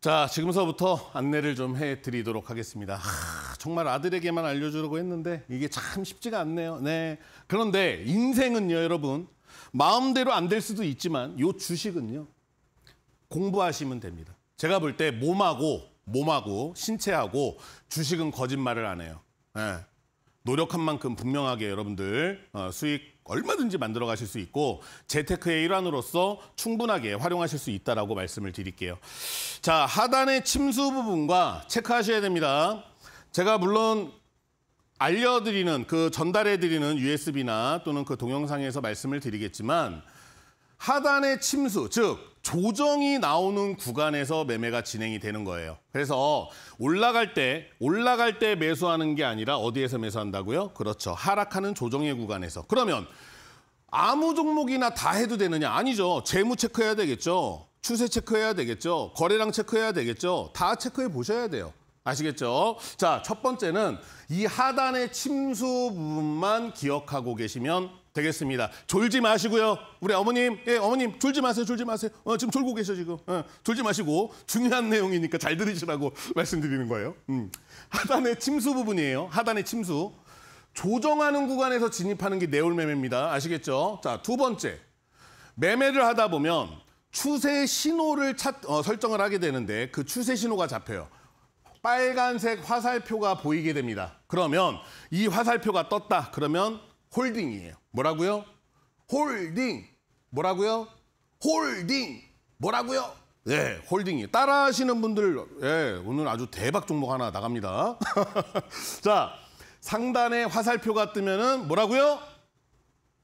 자, 지금서부터 안내를 좀 해드리도록 하겠습니다. 하, 정말 아들에게만 알려주려고 했는데 이게 참 쉽지가 않네요. 네. 그런데 인생은요, 여러분. 마음대로 안 될 수도 있지만 요 주식은요. 공부하시면 됩니다. 제가 볼 때 몸하고 몸하고 신체하고 주식은 거짓말을 안 해요. 예. 노력한 만큼 분명하게 여러분들 어, 수익 얼마든지 만들어 가실 수 있고 재테크의 일환으로서 충분하게 활용하실 수 있다라고 말씀을 드릴게요. 자, 하단의 침수 부분과 체크하셔야 됩니다. 제가 물론 알려드리는 그 전달해드리는 USB나 또는 그 동영상에서 말씀을 드리겠지만 하단의 침수, 즉 조정이 나오는 구간에서 매매가 진행이 되는 거예요. 그래서 올라갈 때 올라갈 때 매수하는 게 아니라 어디에서 매수한다고요? 그렇죠. 하락하는 조정의 구간에서. 그러면 아무 종목이나 다 해도 되느냐? 아니죠. 재무 체크해야 되겠죠. 추세 체크해야 되겠죠. 거래량 체크해야 되겠죠. 다 체크해 보셔야 돼요. 아시겠죠? 자, 첫 번째는 이 하단의 침수 부분만 기억하고 계시면 되겠습니다. 졸지 마시고요. 우리 어머님, 예, 어머님 졸지 마세요, 졸지 마세요. 어, 지금 졸고 계셔 지금. 어, 졸지 마시고 중요한 내용이니까 잘 들으시라고 말씀드리는 거예요. 음. 하단의 침수 부분이에요. 하단의 침수. 조정하는 구간에서 진입하는 게 내올 매매입니다. 아시겠죠? 자, 두 번째. 매매를 하다 보면 추세 신호를 찾, 어, 설정을 하게 되는데 그 추세 신호가 잡혀요. 빨간색 화살표가 보이게 됩니다. 그러면 이 화살표가 떴다. 그러면 홀딩이에요. 뭐라고요? 홀딩. 뭐라고요? 홀딩. 뭐라고요? 예, 홀딩이. 따라 하시는 분들, 예, 오늘 아주 대박 종목 하나 나갑니다. 자, 상단에 화살표가 뜨면은 뭐라고요?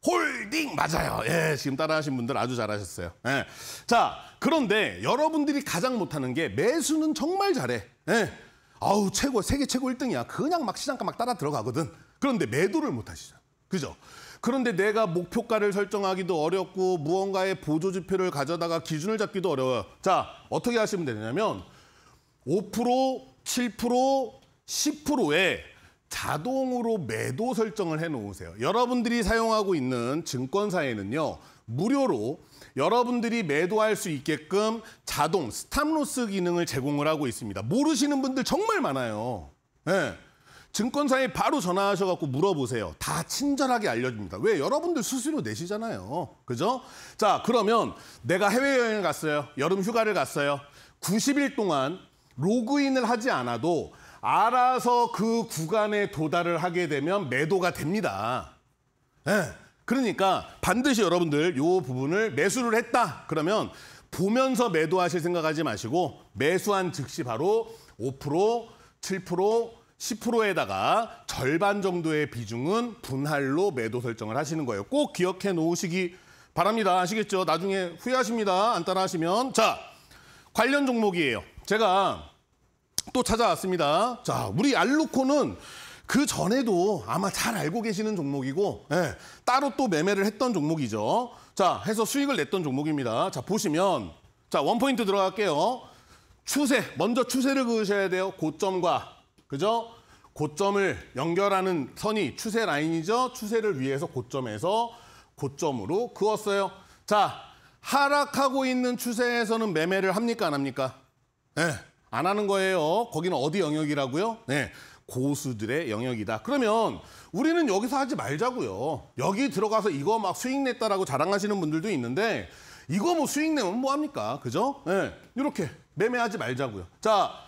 홀딩 맞아요. 예, 지금 따라하신 분들 아주 잘하셨어요. 예. 자, 그런데 여러분들이 가장 못하는 게 매수는 정말 잘해. 예. 아우 최고 세계 최고 1등이야. 그냥 막 시장가 막 따라 들어가거든. 그런데 매도를 못하시죠. 그죠? 그런데 내가 목표가를 설정하기도 어렵고 무언가의 보조지표를 가져다가 기준을 잡기도 어려워요. 자, 어떻게 하시면 되냐면 5%, 7%, 10%에 자동으로 매도 설정을 해놓으세요. 여러분들이 사용하고 있는 증권사에는요. 무료로 여러분들이 매도할 수 있게끔 자동 스탑로스 기능을 제공을 하고 있습니다. 모르시는 분들 정말 많아요. 네. 증권사에 바로 전화하셔갖고 물어보세요. 다 친절하게 알려줍니다. 왜? 여러분들 수수료 내시잖아요. 그죠? 자, 그러면 내가 해외여행을 갔어요. 여름 휴가를 갔어요. 90일 동안 로그인을 하지 않아도 알아서 그 구간에 도달을 하게 되면 매도가 됩니다. 네. 그러니까 반드시 여러분들 이 부분을 매수를 했다. 그러면 보면서 매도하실 생각하지 마시고 매수한 즉시 바로 5%, 7%, 10%에다가 절반 정도의 비중은 분할로 매도 설정을 하시는 거예요. 꼭 기억해 놓으시기 바랍니다. 아시겠죠? 나중에 후회하십니다. 안 따라하시면. 자, 관련 종목이에요. 제가 또 찾아왔습니다. 자, 우리 알루코는 그 전에도 아마 잘 알고 계시는 종목이고 예, 따로 또 매매를 했던 종목이죠. 자, 해서 수익을 냈던 종목입니다. 자, 보시면 자, 원포인트 들어갈게요. 추세, 먼저 추세를 그으셔야 돼요. 고점과 그죠? 고점을 연결하는 선이 추세 라인이죠. 추세를 위해서 고점에서 고점으로 그었어요. 자, 하락하고 있는 추세에서는 매매를 합니까 안 합니까? 네, 안 하는 거예요. 거기는 어디 영역이라고요? 네, 고수들의 영역이다. 그러면 우리는 여기서 하지 말자고요. 여기 들어가서 이거 막 수익 냈다라고 자랑하시는 분들도 있는데 이거 뭐 수익 내면 뭐 합니까? 그죠? 네, 이렇게 매매하지 말자고요. 자,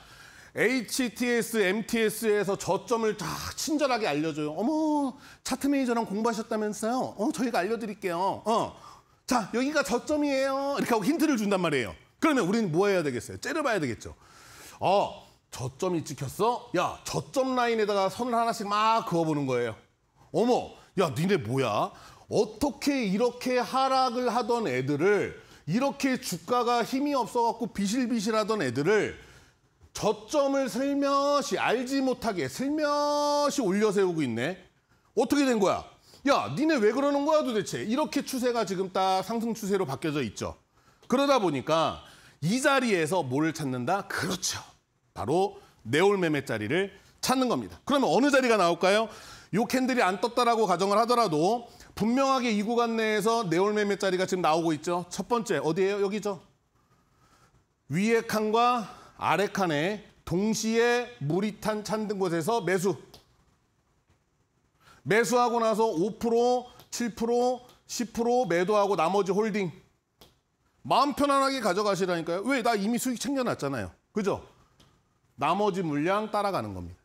HTS, MTS에서 저점을 다 친절하게 알려줘요. 어머, 차트 매니저랑 공부하셨다면서요? 어, 저희가 알려드릴게요. 어, 자, 여기가 저점이에요. 이렇게 하고 힌트를 준단 말이에요. 그러면 우리는 뭐 해야 되겠어요? 째려봐야 되겠죠. 어, 저점이 찍혔어? 야, 저점 라인에다가 선을 하나씩 막 그어보는 거예요. 어머, 야, 니네 뭐야? 어떻게 이렇게 하락을 하던 애들을 이렇게 주가가 힘이 없어갖고 비실비실하던 애들을 저점을 슬며시 알지 못하게 슬며시 올려 세우고 있네. 어떻게 된 거야? 야, 니네 왜 그러는 거야 도대체? 이렇게 추세가 지금 딱 상승 추세로 바뀌어져 있죠. 그러다 보니까 이 자리에서 뭘 찾는다? 그렇죠. 바로 네올 매매 자리를 찾는 겁니다. 그러면 어느 자리가 나올까요? 요 캔들이 안 떴다라고 가정을 하더라도 분명하게 이 구간 내에서 네올 매매 자리가 지금 나오고 있죠. 첫 번째 어디예요? 여기죠. 위에 칸과 아래 칸에 동시에 물이 탄 찬등 곳에서 매수. 매수하고 나서 5%, 7%, 10% 매도하고 나머지 홀딩. 마음 편안하게 가져가시라니까요. 왜? 나 이미 수익 챙겨놨잖아요. 그죠? 나머지 물량 따라가는 겁니다.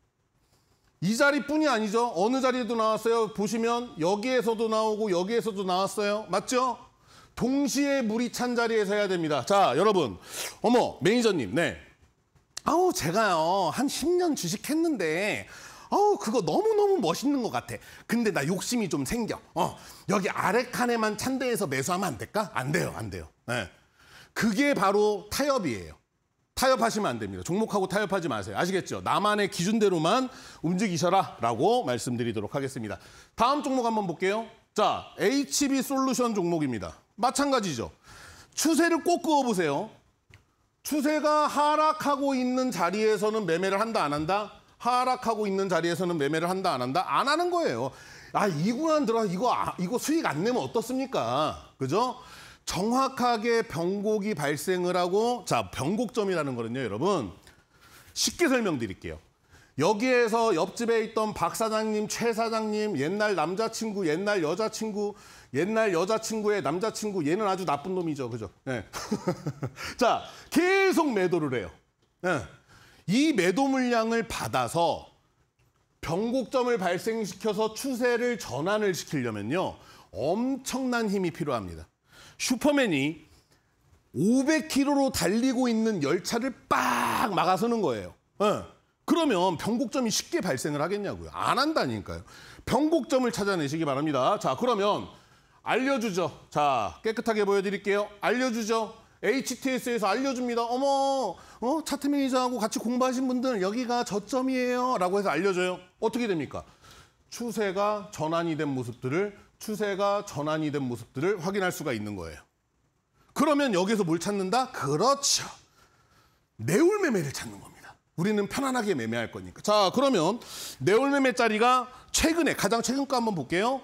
이 자리뿐이 아니죠. 어느 자리도 나왔어요. 보시면 여기에서도 나오고 여기에서도 나왔어요. 맞죠? 동시에 물이 찬 자리에서 해야 됩니다. 자, 여러분. 어머, 매니저님. 네. 아우 제가요 한 10년 주식했는데 어우 그거 너무너무 멋있는 것 같아 근데 나 욕심이 좀 생겨 어 여기 아래 칸에만 찬대에서 매수하면 안 될까? 안 돼요 안 돼요 네. 그게 바로 타협이에요 타협하시면 안 됩니다 종목하고 타협하지 마세요 아시겠죠? 나만의 기준대로만 움직이셔라 라고 말씀드리도록 하겠습니다 다음 종목 한번 볼게요 자 HB 솔루션 종목입니다 마찬가지죠 추세를 꼭 그어보세요 추세가 하락하고 있는 자리에서는 매매를 한다 안 한다? 하락하고 있는 자리에서는 매매를 한다 안 한다? 안 하는 거예요. 아, 이 구간 들어 이거 아, 이거 수익 안 내면 어떻습니까? 그죠? 정확하게 변곡이 발생을 하고 자, 변곡점이라는 거는요, 여러분. 쉽게 설명드릴게요. 여기에서 옆집에 있던 박 사장님, 최 사장님, 옛날 남자친구, 옛날 여자친구 옛날 여자친구의 남자친구 얘는 아주 나쁜 놈이죠. 그죠? 네. 자, 계속 매도를 해요. 네. 이 매도 물량을 받아서 변곡점을 발생시켜서 추세를 전환을 시키려면요. 엄청난 힘이 필요합니다. 슈퍼맨이 500km로 달리고 있는 열차를 빡 막아서는 거예요. 네. 그러면 변곡점이 쉽게 발생을 하겠냐고요. 안 한다니까요. 변곡점을 찾아내시기 바랍니다. 자, 그러면 알려주죠. 자, 깨끗하게 보여드릴게요. 알려주죠. HTS에서 알려줍니다. 어머, 어? 차트 매니저하고 같이 공부하신 분들 여기가 저점이에요. 라고 해서 알려줘요. 어떻게 됩니까? 추세가 전환이 된 모습들을 추세가 전환이 된 모습들을 확인할 수가 있는 거예요. 그러면 여기서 뭘 찾는다? 그렇죠. 내울 매매를 찾는 겁니다. 우리는 편안하게 매매할 거니까. 자, 그러면 내울 매매 짜리가 최근에 가장 최근 거 한번 볼게요.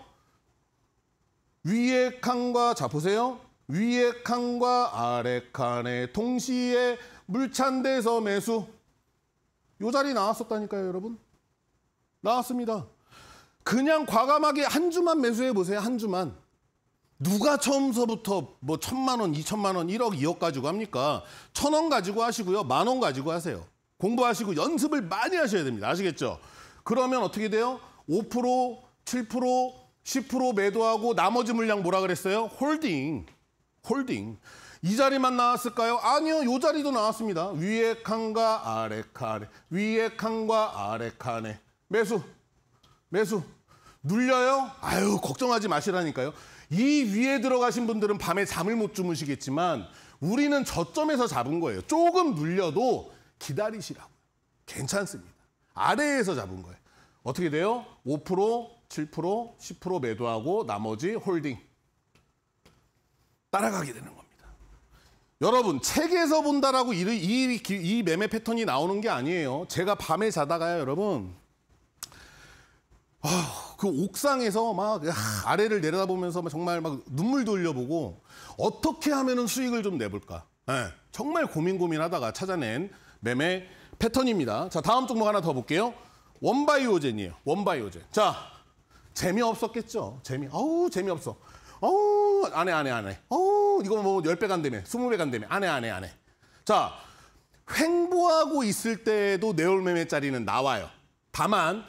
위의 칸과 자 보세요. 위의 칸과 아래 칸에 동시에 물 찬 데서 매수. 요 자리 나왔었다니까요, 여러분. 나왔습니다. 그냥 과감하게 한 주만 매수해 보세요, 한 주만. 누가 처음서부터 뭐 천만 원, 이천만 원, 일억이억 가지고 합니까? 천원 가지고 하시고요, 만 원 가지고 하세요. 공부하시고 연습을 많이 하셔야 됩니다. 아시겠죠? 그러면 어떻게 돼요? 5%, 7%, 10% 매도하고 나머지 물량 뭐라 그랬어요? 홀딩. 홀딩. 이 자리만 나왔을까요? 아니요, 이 자리도 나왔습니다. 위에 칸과 아래 칸에, 위에 칸과 아래 칸에. 매수, 매수. 눌려요? 아유, 걱정하지 마시라니까요. 이 위에 들어가신 분들은 밤에 잠을 못 주무시겠지만 우리는 저점에서 잡은 거예요. 조금 눌려도 기다리시라고. 괜찮습니다. 아래에서 잡은 거예요. 어떻게 돼요? 5% 7%, 10% 매도하고 나머지 홀딩. 따라가게 되는 겁니다. 여러분, 책에서 본다라고 이, 이, 이 매매 패턴이 나오는 게 아니에요. 제가 밤에 자다가요, 여러분. 아, 그 옥상에서 막 아래를 내려다보면서 정말 막 눈물 돌려보고 어떻게 하면 수익을 좀 내볼까. 네, 정말 고민 고민하다가 찾아낸 매매 패턴입니다. 자, 다음 종목 하나 더 볼게요. 원바이오젠이에요. 원바이오젠. 자, 재미없었겠죠. 재미. 어우, 재미없어. 어우, 안 해, 안 해, 안 해. 어우, 이거 뭐 10배 간다며. 20배 간다며. 안 해, 안 해, 안 해. 자, 횡보하고 있을 때에도 네올매매짜리는 나와요. 다만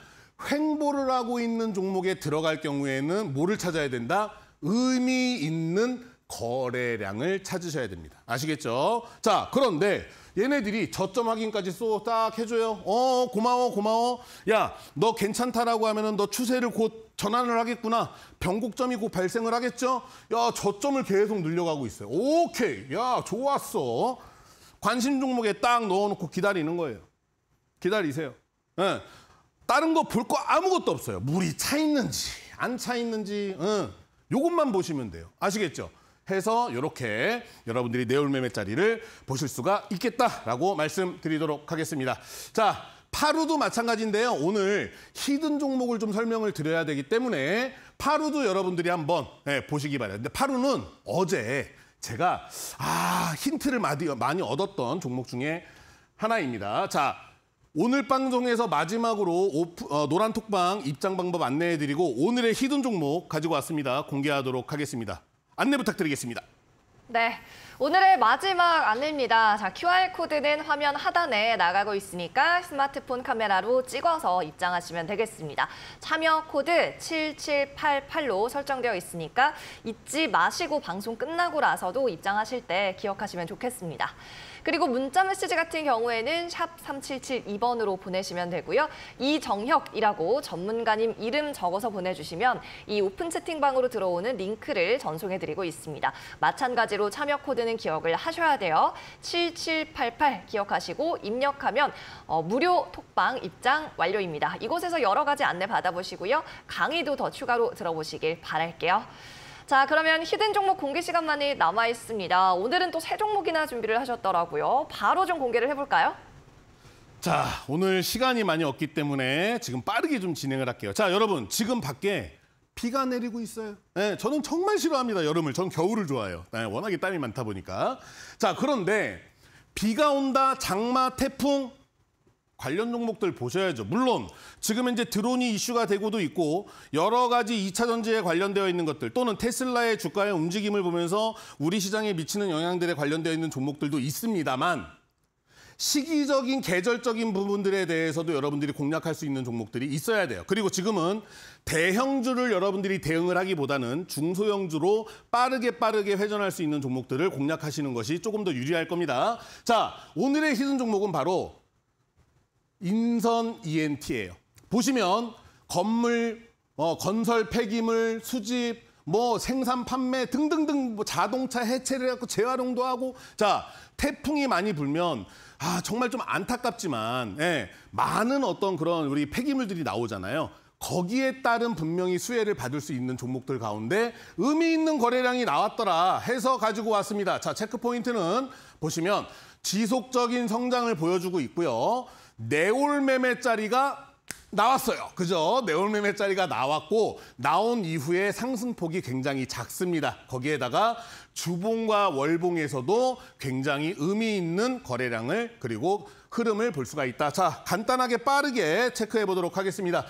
횡보를 하고 있는 종목에 들어갈 경우에는 뭐를 찾아야 된다? 의미 있는 거래량을 찾으셔야 됩니다. 아시겠죠? 자, 그런데 얘네들이 저점 확인까지 쏙딱 해줘요. 어, 고마워, 고마워. 야, 너 괜찮다라고 하면은 너 추세를 곧 전환을 하겠구나. 변곡점이 곧 발생을 하겠죠. 야, 저점을 계속 늘려가고 있어요. 오케이. 야, 좋았어. 관심 종목에 딱 넣어놓고 기다리는 거예요. 기다리세요. 네. 다른 거 볼 거 아무것도 없어요. 물이 차 있는지 안 차 있는지 응. 요것만 보시면 돼요. 아시겠죠? 해서 이렇게 여러분들이 내올 매매짜리를 보실 수가 있겠다라고 말씀드리도록 하겠습니다. 자, 파루도 마찬가지인데요. 오늘 히든 종목을 좀 설명을 드려야 되기 때문에 파루도 여러분들이 한번 예, 보시기 바래요. 근 파루는 어제 제가 아 힌트를 많이 얻었던 종목 중에 하나입니다. 자, 오늘 방송에서 마지막으로 오프, 어, 노란 톡방 입장 방법 안내해드리고 오늘의 히든 종목 가지고 왔습니다. 공개하도록 하겠습니다. 안내 부탁드리겠습니다. 네. 오늘의 마지막 안내입니다. 자, QR코드는 화면 하단에 나가고 있으니까 스마트폰 카메라로 찍어서 입장하시면 되겠습니다. 참여 코드 7788로 설정되어 있으니까 잊지 마시고 방송 끝나고 나서도 입장하실 때 기억하시면 좋겠습니다. 그리고 문자 메시지 같은 경우에는 샵 3772번으로 보내시면 되고요. 이정혁이라고 전문가님 이름 적어서 보내주시면 이 오픈 채팅방으로 들어오는 링크를 전송해드리고 있습니다. 마찬가지로 참여 코드는 기억을 하셔야 돼요. 7788 기억하시고 입력하면 어, 무료 톡방 입장 완료입니다. 이곳에서 여러 가지 안내 받아보시고요. 강의도 더 추가로 들어보시길 바랄게요. 자, 그러면 히든 종목 공개 시간만이 남아 있습니다. 오늘은 또 세 종목이나 준비를 하셨더라고요. 바로 좀 공개를 해볼까요? 자, 오늘 시간이 많이 없기 때문에 지금 빠르게 좀 진행을 할게요. 자, 여러분 지금 밖에 비가 내리고 있어요. 네, 저는 정말 싫어합니다, 여름을. 전 겨울을 좋아해요. 네, 워낙에 땀이 많다 보니까. 자, 그런데 비가 온다, 장마, 태풍 관련 종목들 보셔야죠. 물론 지금 이제 드론이 이슈가 되고도 있고 여러 가지 2차 전지에 관련되어 있는 것들 또는 테슬라의 주가의 움직임을 보면서 우리 시장에 미치는 영향들에 관련되어 있는 종목들도 있습니다만 시기적인 계절적인 부분들에 대해서도 여러분들이 공략할 수 있는 종목들이 있어야 돼요. 그리고 지금은 대형주를 여러분들이 대응을 하기보다는 중소형주로 빠르게 빠르게 회전할 수 있는 종목들을 공략하시는 것이 조금 더 유리할 겁니다. 자, 오늘의 히든 종목은 바로 인선 ENT예요. 보시면 건물, 어, 건설 폐기물 수집, 뭐 생산 판매 등등등 뭐 자동차 해체를 갖고 재활용도 하고 자 태풍이 많이 불면 아 정말 좀 안타깝지만 예, 많은 어떤 그런 우리 폐기물들이 나오잖아요. 거기에 따른 분명히 수혜를 받을 수 있는 종목들 가운데 의미 있는 거래량이 나왔더라 해서 가지고 왔습니다. 자, 체크 포인트는 보시면 지속적인 성장을 보여주고 있고요. 네올매매짜리가 나왔어요. 그죠? 네올매매짜리가 나왔고 나온 이후에 상승폭이 굉장히 작습니다. 거기에다가 주봉과 월봉에서도 굉장히 의미 있는 거래량을 그리고 흐름을 볼 수가 있다. 자, 간단하게 빠르게 체크해 보도록 하겠습니다.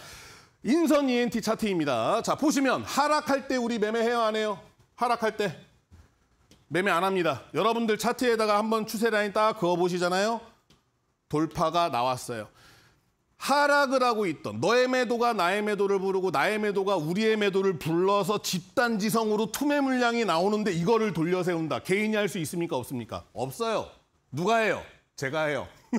인선 ENT 차트입니다. 자, 보시면 하락할 때 우리 매매해요, 안 해요? 하락할 때 매매 안 합니다. 여러분들 차트에다가 한번 추세 라인 딱 그어 보시잖아요. 돌파가 나왔어요. 하락을 하고 있던 너의 매도가 나의 매도를 부르고 나의 매도가 우리의 매도를 불러서 집단지성으로 투매 물량이 나오는데 이거를 돌려세운다. 개인이 할 수 있습니까? 없습니까? 없어요. 누가 해요? 제가 해요.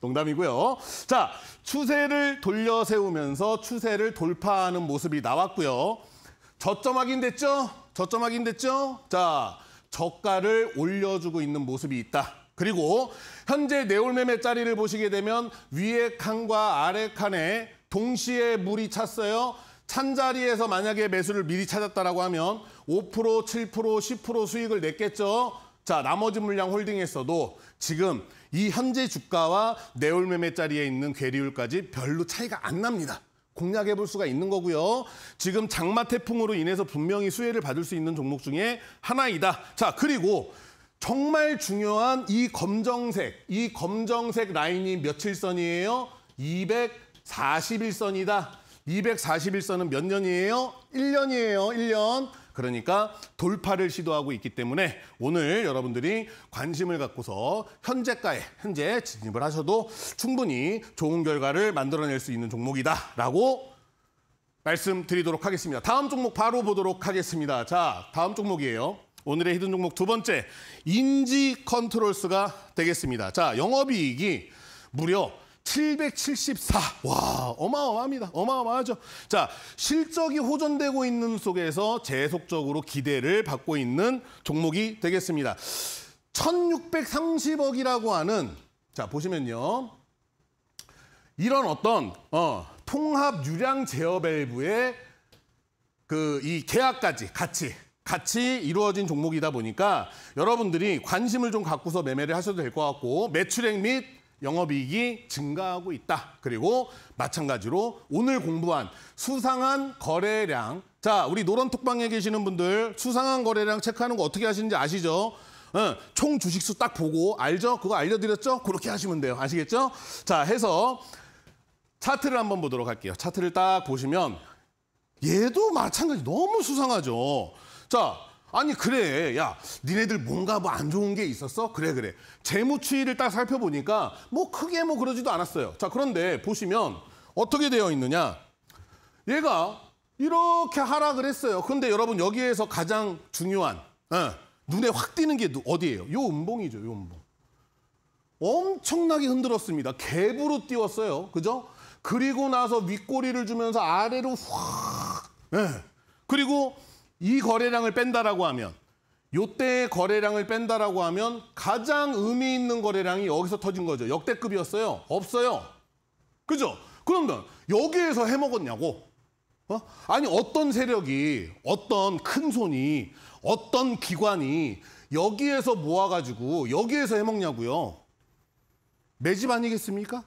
농담이고요. 자, 추세를 돌려세우면서 추세를 돌파하는 모습이 나왔고요. 저점 확인됐죠? 저점 확인됐죠? 자, 저가를 올려주고 있는 모습이 있다. 그리고 현재 네올매매 자리를 보시게 되면 위에 칸과 아래 칸에 동시에 물이 찼어요. 찬 자리에서 만약에 매수를 미리 찾았다라고 하면 5%, 7%, 10% 수익을 냈겠죠. 자, 나머지 물량 홀딩했어도 지금 이 현재 주가와 내올매매 자리에 있는 괴리율까지 별로 차이가 안 납니다. 공략해 볼 수가 있는 거고요. 지금 장마 태풍으로 인해서 분명히 수혜를 받을 수 있는 종목 중에 하나이다. 자, 그리고 정말 중요한 이 검정색, 이 검정색 라인이 며칠선이에요? 241선이다. 241선은 몇 년이에요? 1년이에요, 1년. 그러니까 돌파를 시도하고 있기 때문에 오늘 여러분들이 관심을 갖고서 현재가에 현재 진입을 하셔도 충분히 좋은 결과를 만들어낼 수 있는 종목이다라고 말씀드리도록 하겠습니다. 다음 종목 바로 보도록 하겠습니다. 자, 다음 종목이에요. 오늘의 히든 종목 두 번째 인지 컨트롤스가 되겠습니다. 자, 영업이익이 무려 774. 와, 어마어마합니다. 어마어마하죠. 자, 실적이 호전되고 있는 속에서 계속적으로 기대를 받고 있는 종목이 되겠습니다. 1630억이라고 하는 자, 보시면요. 이런 어떤 어, 통합 유량 제어 밸브의 그 이 계약까지 같이 같이 이루어진 종목이다 보니까 여러분들이 관심을 좀 갖고서 매매를 하셔도 될 것 같고 매출액 및 영업이익이 증가하고 있다. 그리고 마찬가지로 오늘 공부한 수상한 거래량. 자, 우리 노란톡방에 계시는 분들 수상한 거래량 체크하는 거 어떻게 하시는지 아시죠? 응, 총 주식수 딱 보고 알죠? 그거 알려드렸죠? 그렇게 하시면 돼요. 아시겠죠? 자, 해서 차트를 한번 보도록 할게요. 차트를 딱 보시면 얘도 마찬가지 너무 수상하죠. 자, 아니 그래 야 니네들 뭔가 뭐 안 좋은 게 있었어? 그래 그래 재무 추이를 딱 살펴보니까 뭐 크게 뭐 그러지도 않았어요 자 그런데 보시면 어떻게 되어 있느냐 얘가 이렇게 하라그랬어요 근데 여러분 여기에서 가장 중요한 에, 어, 눈에 확 띄는 게 어디예요? 요 음봉이죠 요 음봉 엄청나게 흔들었습니다 갭으로 띄웠어요 그죠? 그리고 나서 윗꼬리를 주면서 아래로 확 에, 예. 그리고 이 거래량을 뺀다라고 하면 요때 거래량을 뺀다라고 하면 가장 의미 있는 거래량이 여기서 터진 거죠. 역대급이었어요? 없어요. 그죠? 그러면 여기에서 해먹었냐고. 어? 아니 어떤 세력이 어떤 큰 손이 어떤 기관이 여기에서 모아가지고 여기에서 해먹냐고요. 매집 아니겠습니까?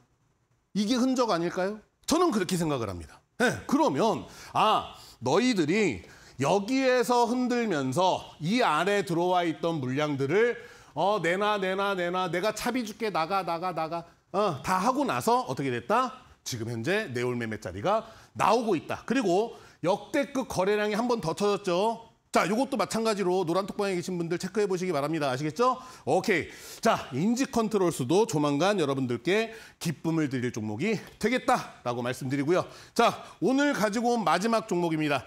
이게 흔적 아닐까요? 저는 그렇게 생각을 합니다. 네, 그러면 아 너희들이 여기에서 흔들면서 이 안에 들어와 있던 물량들을 어 내놔 내놔 내놔 내가 차비 줄게 나가 나가 나가 어, 다 하고 나서 어떻게 됐다? 지금 현재 내올 매매짜리가 나오고 있다. 그리고 역대급 거래량이 한 번 더 터졌죠. 자, 이것도 마찬가지로 노란 톡방에 계신 분들 체크해 보시기 바랍니다. 아시겠죠? 오케이. 자, 인지 컨트롤 수도 조만간 여러분들께 기쁨을 드릴 종목이 되겠다라고 말씀드리고요. 자, 오늘 가지고 온 마지막 종목입니다.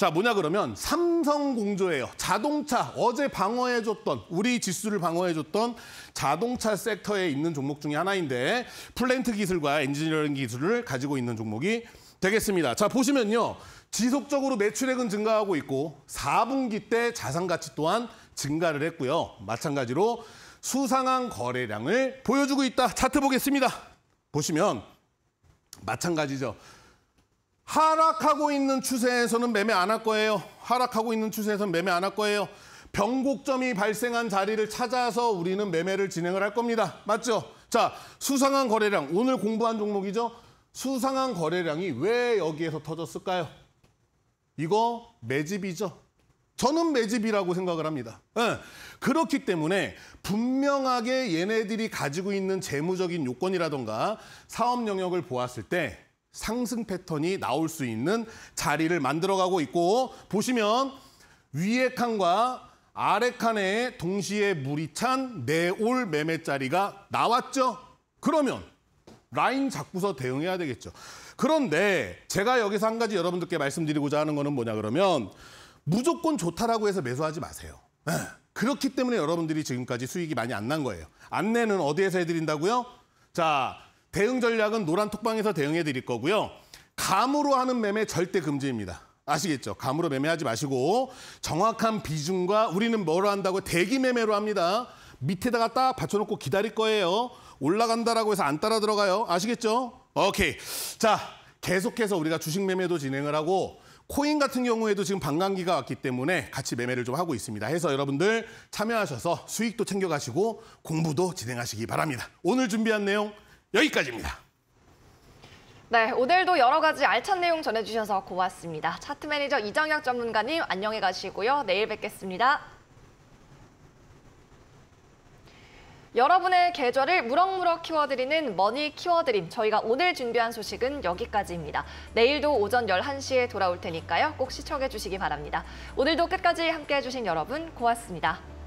자, 뭐냐 그러면 삼성공조예요. 자동차, 어제 방어해줬던, 우리 지수를 방어해줬던 자동차 섹터에 있는 종목 중의 하나인데 플랜트 기술과 엔지니어링 기술을 가지고 있는 종목이 되겠습니다. 자, 보시면요. 지속적으로 매출액은 증가하고 있고 4분기 때 자산가치 또한 증가를 했고요. 마찬가지로 수상한 거래량을 보여주고 있다. 차트 보겠습니다. 보시면 마찬가지죠. 하락하고 있는 추세에서는 매매 안 할 거예요. 하락하고 있는 추세에서는 매매 안 할 거예요. 변곡점이 발생한 자리를 찾아서 우리는 매매를 진행을 할 겁니다. 맞죠? 자, 수상한 거래량, 오늘 공부한 종목이죠? 수상한 거래량이 왜 여기에서 터졌을까요? 이거 매집이죠. 저는 매집이라고 생각을 합니다. 네. 그렇기 때문에 분명하게 얘네들이 가지고 있는 재무적인 요건이라던가 사업 영역을 보았을 때 상승 패턴이 나올 수 있는 자리를 만들어가고 있고 보시면 위에 칸과 아래 칸에 동시에 물이 찬 내올 매매 자리가 나왔죠. 그러면 라인 잡고서 대응해야 되겠죠. 그런데 제가 여기서 한 가지 여러분들께 말씀드리고자 하는 거는 뭐냐 그러면 무조건 좋다라고 해서 매수하지 마세요. 예. 그렇기 때문에 여러분들이 지금까지 수익이 많이 안 난 거예요. 안내는 어디에서 해드린다고요? 자, 대응 전략은 노란 톡방에서 대응해 드릴 거고요. 감으로 하는 매매 절대 금지입니다. 아시겠죠? 감으로 매매하지 마시고 정확한 비중과 우리는 뭐로 한다고 대기 매매로 합니다. 밑에다가 딱 받쳐놓고 기다릴 거예요. 올라간다라고 해서 안 따라 들어가요. 아시겠죠? 오케이. 자, 계속해서 우리가 주식 매매도 진행을 하고 코인 같은 경우에도 지금 반감기가 왔기 때문에 같이 매매를 좀 하고 있습니다. 해서 여러분들 참여하셔서 수익도 챙겨가시고 공부도 진행하시기 바랍니다. 오늘 준비한 내용 여기까지입니다. 네, 오늘도 여러 가지 알찬 내용 전해주셔서 고맙습니다. 차트 매니저 이정혁 전문가님 안녕히 가시고요. 내일 뵙겠습니다. 여러분의 계절을 무럭무럭 키워드리는 머니 키워드림. 저희가 오늘 준비한 소식은 여기까지입니다. 내일도 오전 11시에 돌아올 테니까요. 꼭 시청해 주시기 바랍니다. 오늘도 끝까지 함께해 주신 여러분 고맙습니다.